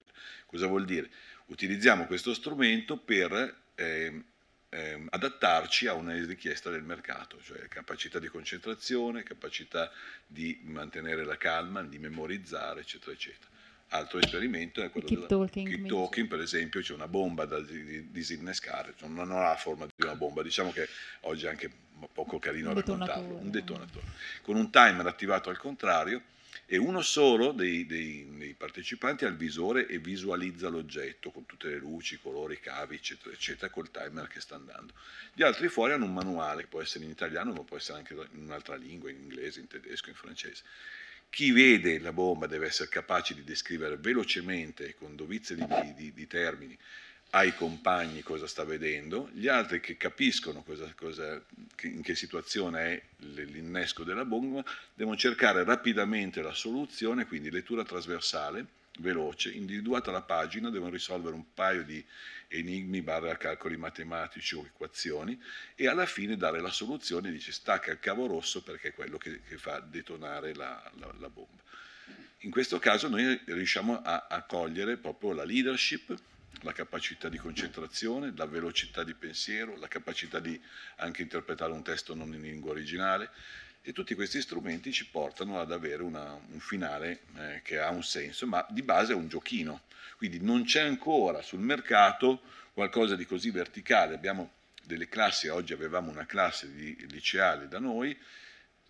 Cosa vuol dire? Utilizziamo questo strumento per eh, eh, adattarci a una richiesta del mercato, cioè capacità di concentrazione, capacità di mantenere la calma, di memorizzare, eccetera, eccetera. Altro esperimento è quello del talking, keep talking per esempio, c'è una bomba da disinnescare, cioè non ha la forma di una bomba, diciamo che oggi è anche poco carino un raccontarlo, detonatore. un detonatore, con un timer attivato al contrario e uno solo dei, dei, dei partecipanti ha il visore e visualizza l'oggetto con tutte le luci, i colori, i cavi, eccetera, eccetera, col timer che sta andando. Gli altri fuori hanno un manuale, può essere in italiano, ma può essere anche in un'altra lingua, in inglese, in tedesco, in francese. Chi vede la bomba deve essere capace di descrivere velocemente con dovizia di, di, di, termini ai compagni cosa sta vedendo, gli altri che capiscono cosa, cosa, in che situazione è l'innesco della bomba devono cercare rapidamente la soluzione, quindi lettura trasversale veloce, individuata la pagina, devono risolvere un paio di enigmi barra calcoli matematici o equazioni e alla fine dare la soluzione, dice stacca il cavo rosso perché è quello che, che fa detonare la, la, la, bomba. In questo caso noi riusciamo a, a cogliere proprio la leadership, la capacità di concentrazione, la velocità di pensiero, la capacità di anche interpretare un testo non in lingua originale, e tutti questi strumenti ci portano ad avere una, un finale eh, che ha un senso, ma di base è un giochino. Quindi non c'è ancora sul mercato qualcosa di così verticale. Abbiamo delle classi, oggi avevamo una classe di liceale da noi,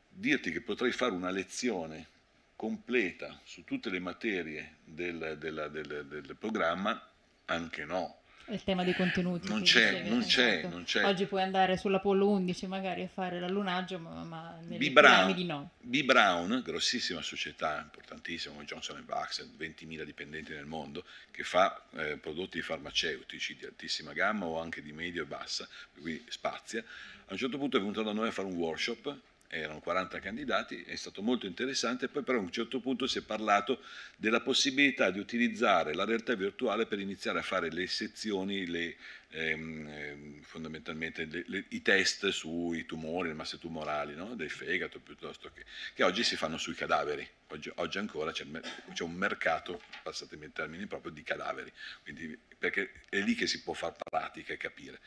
dirti che potrei fare una lezione completa su tutte le materie del, della, del, del programma, anche no, il tema dei contenuti. Non c'è, dicevi, non, c'è esatto. non c'è, Oggi puoi andare sull'Apollo 11 magari a fare l'allunaggio, ma, ma B. Brown, di no. B. Brown, grossissima società, importantissima come Johnson Bucks, 20.000 dipendenti nel mondo, che fa eh, prodotti farmaceutici di altissima gamma o anche di media e bassa, quindi spazia, a un certo punto è venuto da noi a fare un workshop erano 40 candidati, è stato molto interessante, poi però a un certo punto si è parlato della possibilità di utilizzare la realtà virtuale per iniziare a fare le sezioni, le, ehm, ehm fondamentalmente le, le, i test sui tumori, le masse tumorali no? del fegato piuttosto che, che oggi si fanno sui cadaveri, oggi, oggi ancora c'è, c'è, un mercato, passatemi il termini proprio, di cadaveri, Quindi, perché è lì che si può fare pratica e capire.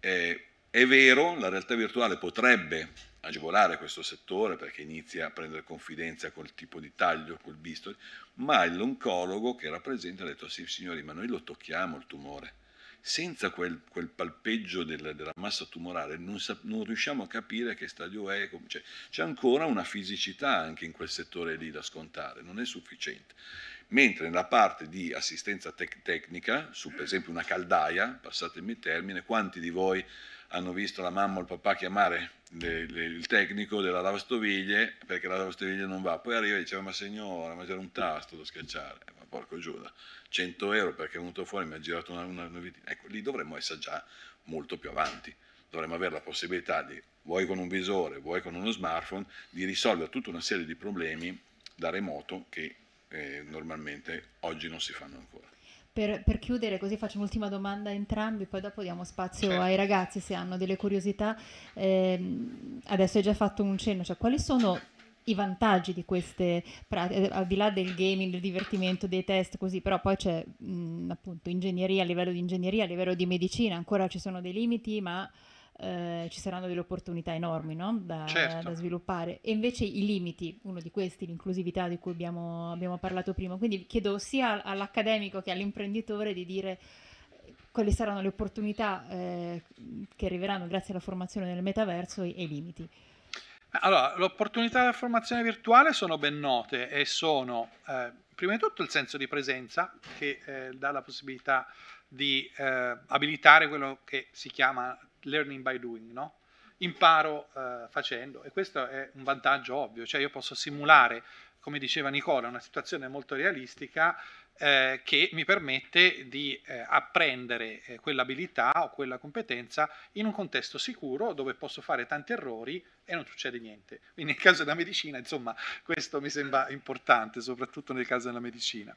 Eh, è vero, la realtà virtuale potrebbe agevolare questo settore perché inizia a prendere confidenza col tipo di taglio, col bisturi, ma l'oncologo che rappresenta ha detto sì signori, ma noi lo tocchiamo il tumore. Senza quel, quel palpeggio del, della massa tumorale non, sa, non, riusciamo a capire che stadio è, cioè, c'è ancora una fisicità anche in quel settore lì da scontare, non è sufficiente. Mentre nella parte di assistenza tec- tecnica, su per esempio una caldaia, passatemi il termine, quanti di voi hanno visto la mamma o il papà chiamare le, le, il tecnico della lavastoviglie perché la lavastoviglie non va. Poi arriva e diceva eh, ma signora, ma c'era un tasto da schiacciare. Eh, ma porco Giuda, 100 euro perché è venuto fuori e mi ha girato una, una, una vitina. Ecco, lì dovremmo essere già molto più avanti. Dovremmo avere la possibilità di, vuoi con un visore, vuoi con uno smartphone, di risolvere tutta una serie di problemi da remoto che eh, normalmente oggi non si fanno ancora per, per, chiudere, così faccio un'ultima domanda a entrambi, poi dopo diamo spazio certo. ai ragazzi se hanno delle curiosità. Eh, adesso hai già fatto un cenno, cioè quali sono i vantaggi di queste pratiche, eh, al di là del gaming, del divertimento, dei test, così, però poi c'è mh, appunto ingegneria, a livello di ingegneria, a livello di medicina, ancora ci sono dei limiti, ma eh, ci saranno delle opportunità enormi no? da, certo. da, sviluppare e invece i limiti, uno di questi, l'inclusività di cui abbiamo, abbiamo parlato prima, quindi chiedo sia all'accademico che all'imprenditore di dire eh, quali saranno le opportunità eh, che arriveranno grazie alla formazione nel metaverso e i limiti. Allora, le opportunità della formazione virtuale sono ben note e sono eh, prima di tutto il senso di presenza che eh, dà la possibilità di eh, abilitare quello che si chiama learning by doing, no? imparo eh, facendo e questo è un vantaggio ovvio, cioè io posso simulare, come diceva Nicola, una situazione molto realistica eh, che mi permette di eh, apprendere eh, quell'abilità o quella competenza in un contesto sicuro dove posso fare tanti errori e non succede niente. Quindi nel caso della medicina, insomma, questo mi sembra importante, soprattutto nel caso della medicina.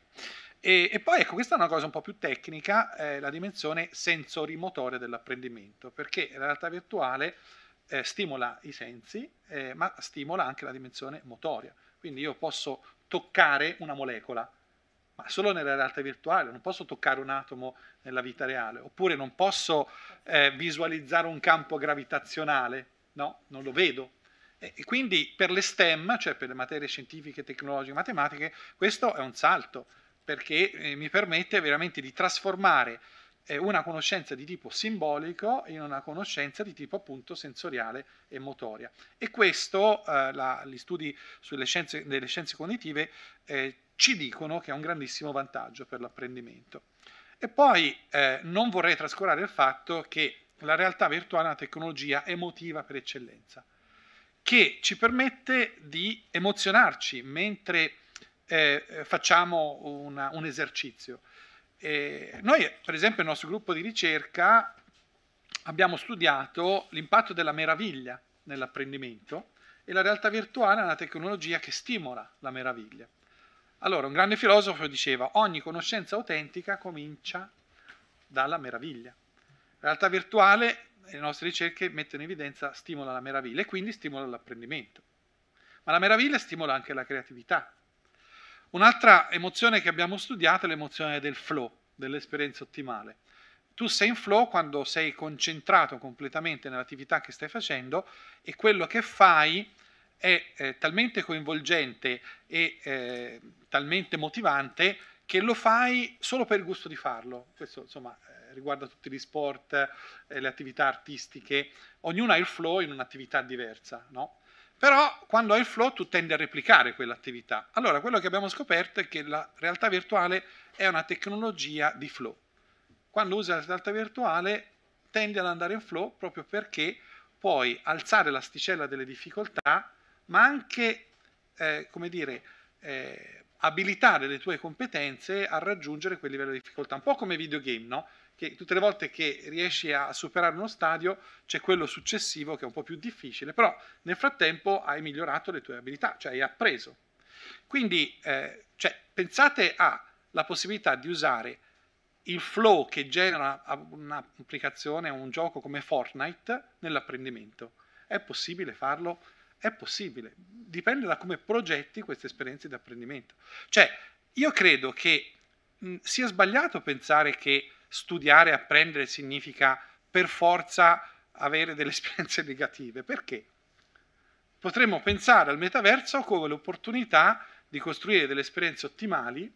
E, e, poi ecco, questa è una cosa un po' più tecnica, eh, la dimensione sensorimotoria dell'apprendimento, perché la realtà virtuale eh, stimola i sensi, eh, ma stimola anche la dimensione motoria. Quindi io posso toccare una molecola, ma solo nella realtà virtuale, non posso toccare un atomo nella vita reale, oppure non posso eh, visualizzare un campo gravitazionale, no, non lo vedo, e quindi per le STEM, cioè per le materie scientifiche, tecnologiche, matematiche, questo è un salto perché eh, mi permette veramente di trasformare eh, una conoscenza di tipo simbolico in una conoscenza di tipo appunto sensoriale e motoria. E questo eh, la, gli studi sulle scienze, delle scienze cognitive eh, ci dicono che è un grandissimo vantaggio per l'apprendimento. E poi eh, non vorrei trascurare il fatto che la realtà virtuale è una tecnologia emotiva per eccellenza, che ci permette di emozionarci mentre eh, facciamo una, un esercizio. Eh, noi, per esempio, nel nostro gruppo di ricerca abbiamo studiato l'impatto della meraviglia nell'apprendimento e la realtà virtuale è una tecnologia che stimola la meraviglia. Allora, un grande filosofo diceva, ogni conoscenza autentica comincia dalla meraviglia. La realtà virtuale, le nostre ricerche mettono in evidenza, stimola la meraviglia e quindi stimola l'apprendimento. Ma la meraviglia stimola anche la creatività, Un'altra emozione che abbiamo studiato è l'emozione del flow, dell'esperienza ottimale. Tu sei in flow quando sei concentrato completamente nell'attività che stai facendo e quello che fai è eh, talmente coinvolgente e eh, talmente motivante che lo fai solo per il gusto di farlo. Questo insomma eh, riguarda tutti gli sport, eh, le attività artistiche, Ognuno ha il flow in un'attività diversa, no? Però quando hai il flow tu tendi a replicare quell'attività. Allora quello che abbiamo scoperto è che la realtà virtuale è una tecnologia di flow. Quando usi la realtà virtuale tendi ad andare in flow proprio perché puoi alzare l'asticella delle difficoltà, ma anche, eh, come dire, eh, abilitare le tue competenze a raggiungere quel livello di difficoltà. Un po' come videogame, no? che tutte le volte che riesci a superare uno stadio c'è quello successivo che è un po' più difficile, però nel frattempo hai migliorato le tue abilità, cioè hai appreso. Quindi eh, cioè, pensate alla possibilità di usare il flow che genera un'applicazione un gioco come Fortnite nell'apprendimento. È possibile farlo? È possibile. Dipende da come progetti queste esperienze di apprendimento. Cioè, io credo che mh, sia sbagliato pensare che studiare e apprendere significa per forza avere delle esperienze negative. Perché? Potremmo pensare al metaverso come l'opportunità di costruire delle esperienze ottimali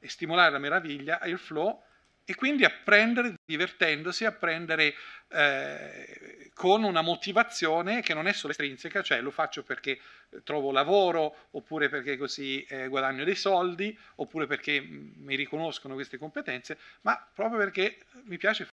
e stimolare la meraviglia e il flow e quindi apprendere divertendosi, apprendere eh, con una motivazione che non è solo estrinseca, cioè lo faccio perché eh, trovo lavoro, oppure perché così eh, guadagno dei soldi, oppure perché mm, mi riconoscono queste competenze, ma proprio perché mi piace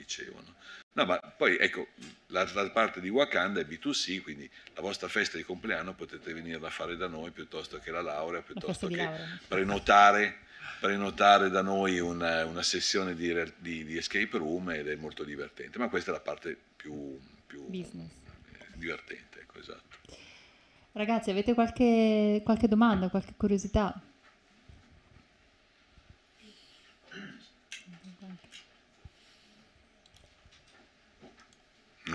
dicevano. No, ma poi ecco, l'altra parte di Wakanda è B2C, quindi la vostra festa di compleanno potete venirla a fare da noi piuttosto che la laurea, piuttosto che prenotare, prenotare, da noi una, una sessione di, di, di, escape room ed è molto divertente, ma questa è la parte più, più eh, divertente. Ecco, esatto. Ragazzi, avete qualche, qualche domanda, qualche curiosità?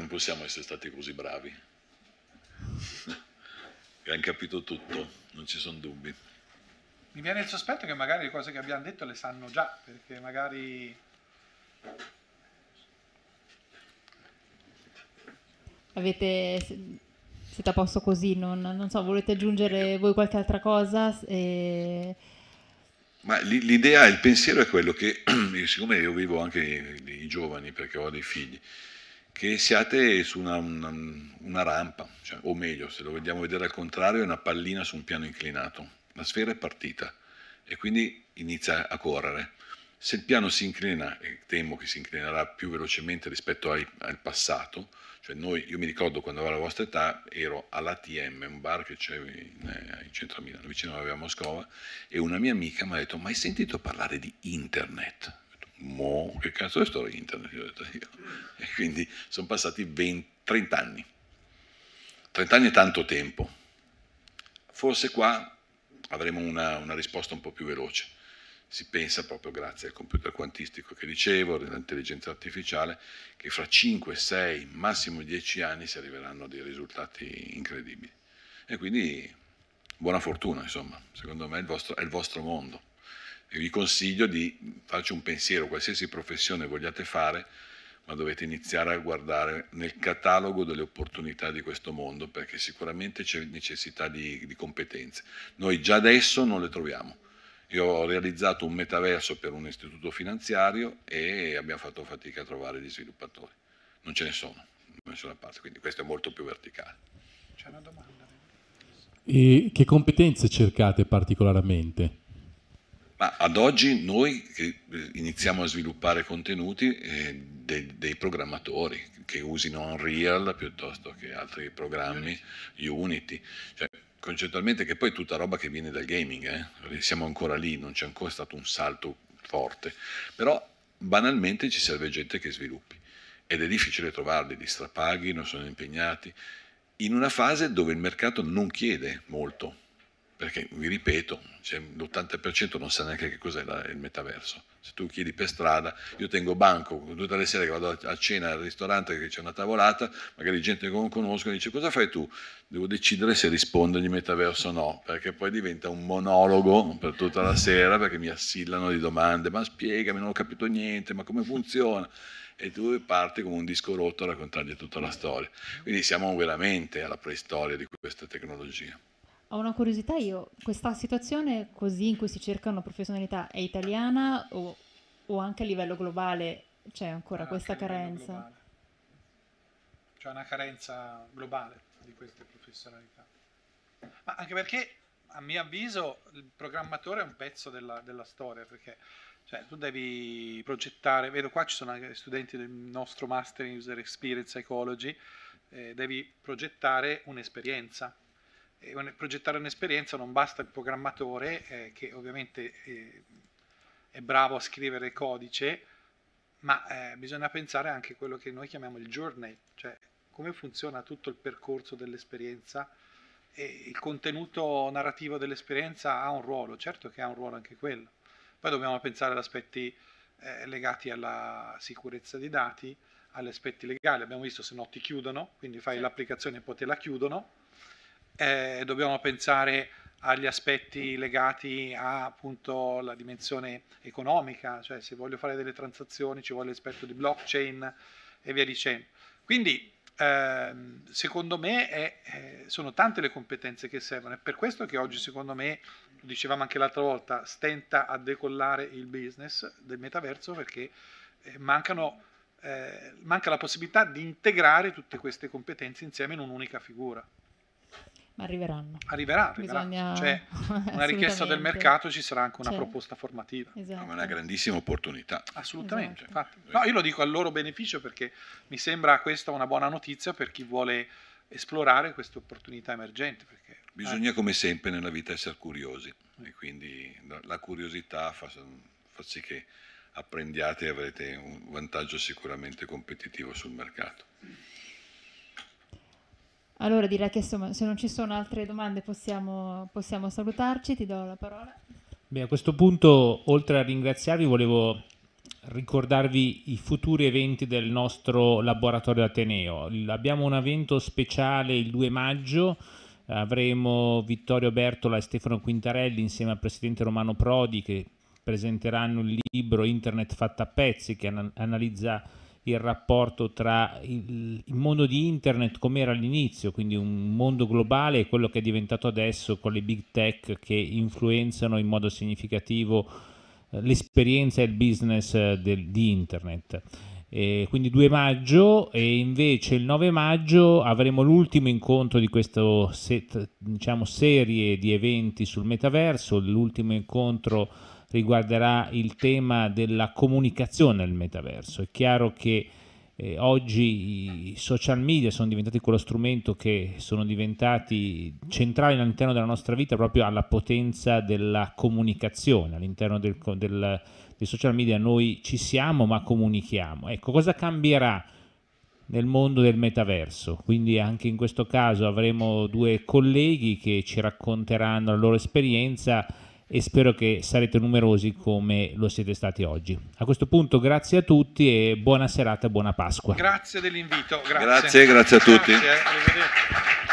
non possiamo essere stati così bravi. Abbiamo capito tutto, non ci sono dubbi. Mi viene il sospetto che magari le cose che abbiamo detto le sanno già, perché magari... Avete siete a posto così, non, non, so, volete aggiungere voi qualche altra cosa? E... Ma l'idea, il pensiero è quello che, siccome io vivo anche i, i giovani perché ho dei figli, che siate su una, una, una rampa, cioè, o meglio, se lo vogliamo vedere al contrario, è una pallina su un piano inclinato. La sfera è partita e quindi inizia a correre. Se il piano si inclina, e temo che si inclinerà più velocemente rispetto ai, al passato, cioè noi, io mi ricordo quando avevo la vostra età, ero all'ATM, un bar che c'è in, eh, in centro a Milano, vicino a Moscova, e una mia amica mi ha detto, ma hai sentito parlare di internet? mo, che cazzo è storia internet? ho detto io. E quindi sono passati 20, 30 anni. 30 anni è tanto tempo. Forse qua avremo una, una risposta un po' più veloce. Si pensa proprio grazie al computer quantistico che dicevo, all'intelligenza artificiale, che fra 5, 6, massimo 10 anni si arriveranno a dei risultati incredibili. E quindi buona fortuna, insomma, secondo me è il vostro, è il vostro mondo. E vi consiglio di farci un pensiero, qualsiasi professione vogliate fare, ma dovete iniziare a guardare nel catalogo delle opportunità di questo mondo, perché sicuramente c'è necessità di, di competenze. Noi già adesso non le troviamo. Io ho realizzato un metaverso per un istituto finanziario e abbiamo fatto fatica a trovare gli sviluppatori. Non ce ne sono da nessuna parte, quindi questo è molto più verticale. C'è una domanda. E che competenze cercate particolarmente? Ma ad oggi noi che eh, iniziamo a sviluppare contenuti eh, dei, dei, programmatori che usino Unreal piuttosto che altri programmi, Unity, cioè concettualmente che poi è tutta roba che viene dal gaming, eh? siamo ancora lì, non c'è ancora stato un salto forte, però banalmente ci serve gente che sviluppi ed è difficile trovarli, li strapaghi, non sono impegnati, in una fase dove il mercato non chiede molto perché vi ripeto, cioè, l'80% non sa neanche che cos'è la, il metaverso. Se tu chiedi per strada, io tengo banco tutte le sere che vado a, cena al ristorante che c'è una tavolata, magari gente che non conosco dice cosa fai tu? Devo decidere se rispondergli metaverso o no, perché poi diventa un monologo per tutta la sera perché mi assillano di domande, ma spiegami, non ho capito niente, ma come funziona? E tu parti come un disco rotto a raccontargli tutta la storia. Quindi siamo veramente alla preistoria di questa tecnologia. Ho una curiosità io, questa situazione così in cui si cerca una professionalità è italiana o, o anche a livello globale c'è ancora no, ah, questa carenza? C'è una carenza globale di queste professionalità. Ma anche perché, a mio avviso, il programmatore è un pezzo della, della storia, perché cioè, tu devi progettare, vedo qua ci sono anche studenti del nostro Master in User Experience psychology, eh, devi progettare un'esperienza un, progettare un'esperienza non basta il programmatore eh, che ovviamente eh, è bravo a scrivere codice, ma eh, bisogna pensare anche a quello che noi chiamiamo il journey, cioè come funziona tutto il percorso dell'esperienza e il contenuto narrativo dell'esperienza ha un ruolo, certo che ha un ruolo anche quello. Poi dobbiamo pensare ad aspetti eh, legati alla sicurezza dei dati, agli aspetti legali, abbiamo visto se no ti chiudono, quindi fai sì. l'applicazione e poi te la chiudono, eh, dobbiamo pensare agli aspetti legati a, appunto alla dimensione economica, cioè se voglio fare delle transazioni ci vuole l'aspetto di blockchain e via dicendo. Quindi ehm, secondo me è, eh, sono tante le competenze che servono, è per questo che oggi secondo me, lo dicevamo anche l'altra volta, stenta a decollare il business del metaverso perché eh, mancano, eh, manca la possibilità di integrare tutte queste competenze insieme in un'unica figura. Arriveranno. Arriverà, arriverà. Bisogna... Cioè, una richiesta del mercato ci sarà anche una cioè. proposta formativa. Esatto. È una grandissima opportunità. Assolutamente, esatto. No, io lo dico al loro beneficio perché mi sembra questa una buona notizia per chi vuole esplorare queste opportunità emergenti. Perché, Bisogna, eh. come sempre, nella vita essere curiosi e quindi la curiosità fa, fa sì che apprendiate e avrete un vantaggio sicuramente competitivo sul mercato. Allora direi che insomma, se non ci sono altre domande possiamo, possiamo salutarci, ti do la parola. Beh, a questo punto, oltre a ringraziarvi, volevo ricordarvi i futuri eventi del nostro laboratorio Ateneo. Abbiamo un evento speciale il 2 maggio, avremo Vittorio Bertola e Stefano Quintarelli insieme al presidente Romano Prodi che presenteranno il libro Internet fatta a pezzi che analizza il rapporto tra il, mondo di internet come era all'inizio, quindi un mondo globale e quello che è diventato adesso con le big tech che influenzano in modo significativo eh, l'esperienza e il business eh, del, di internet. E quindi 2 maggio e invece il 9 maggio avremo l'ultimo incontro di questa diciamo, serie di eventi sul metaverso, l'ultimo incontro riguarderà il tema della comunicazione nel metaverso. È chiaro che eh, oggi i social media sono diventati quello strumento che sono diventati centrali all'interno della nostra vita proprio alla potenza della comunicazione. All'interno del, del, dei social media noi ci siamo ma comunichiamo. Ecco, cosa cambierà nel mondo del metaverso? Quindi anche in questo caso avremo due colleghi che ci racconteranno la loro esperienza e spero che sarete numerosi come lo siete stati oggi. A questo punto grazie a tutti e buona serata e buona Pasqua. Grazie dell'invito. Grazie, grazie, grazie a tutti. Grazie,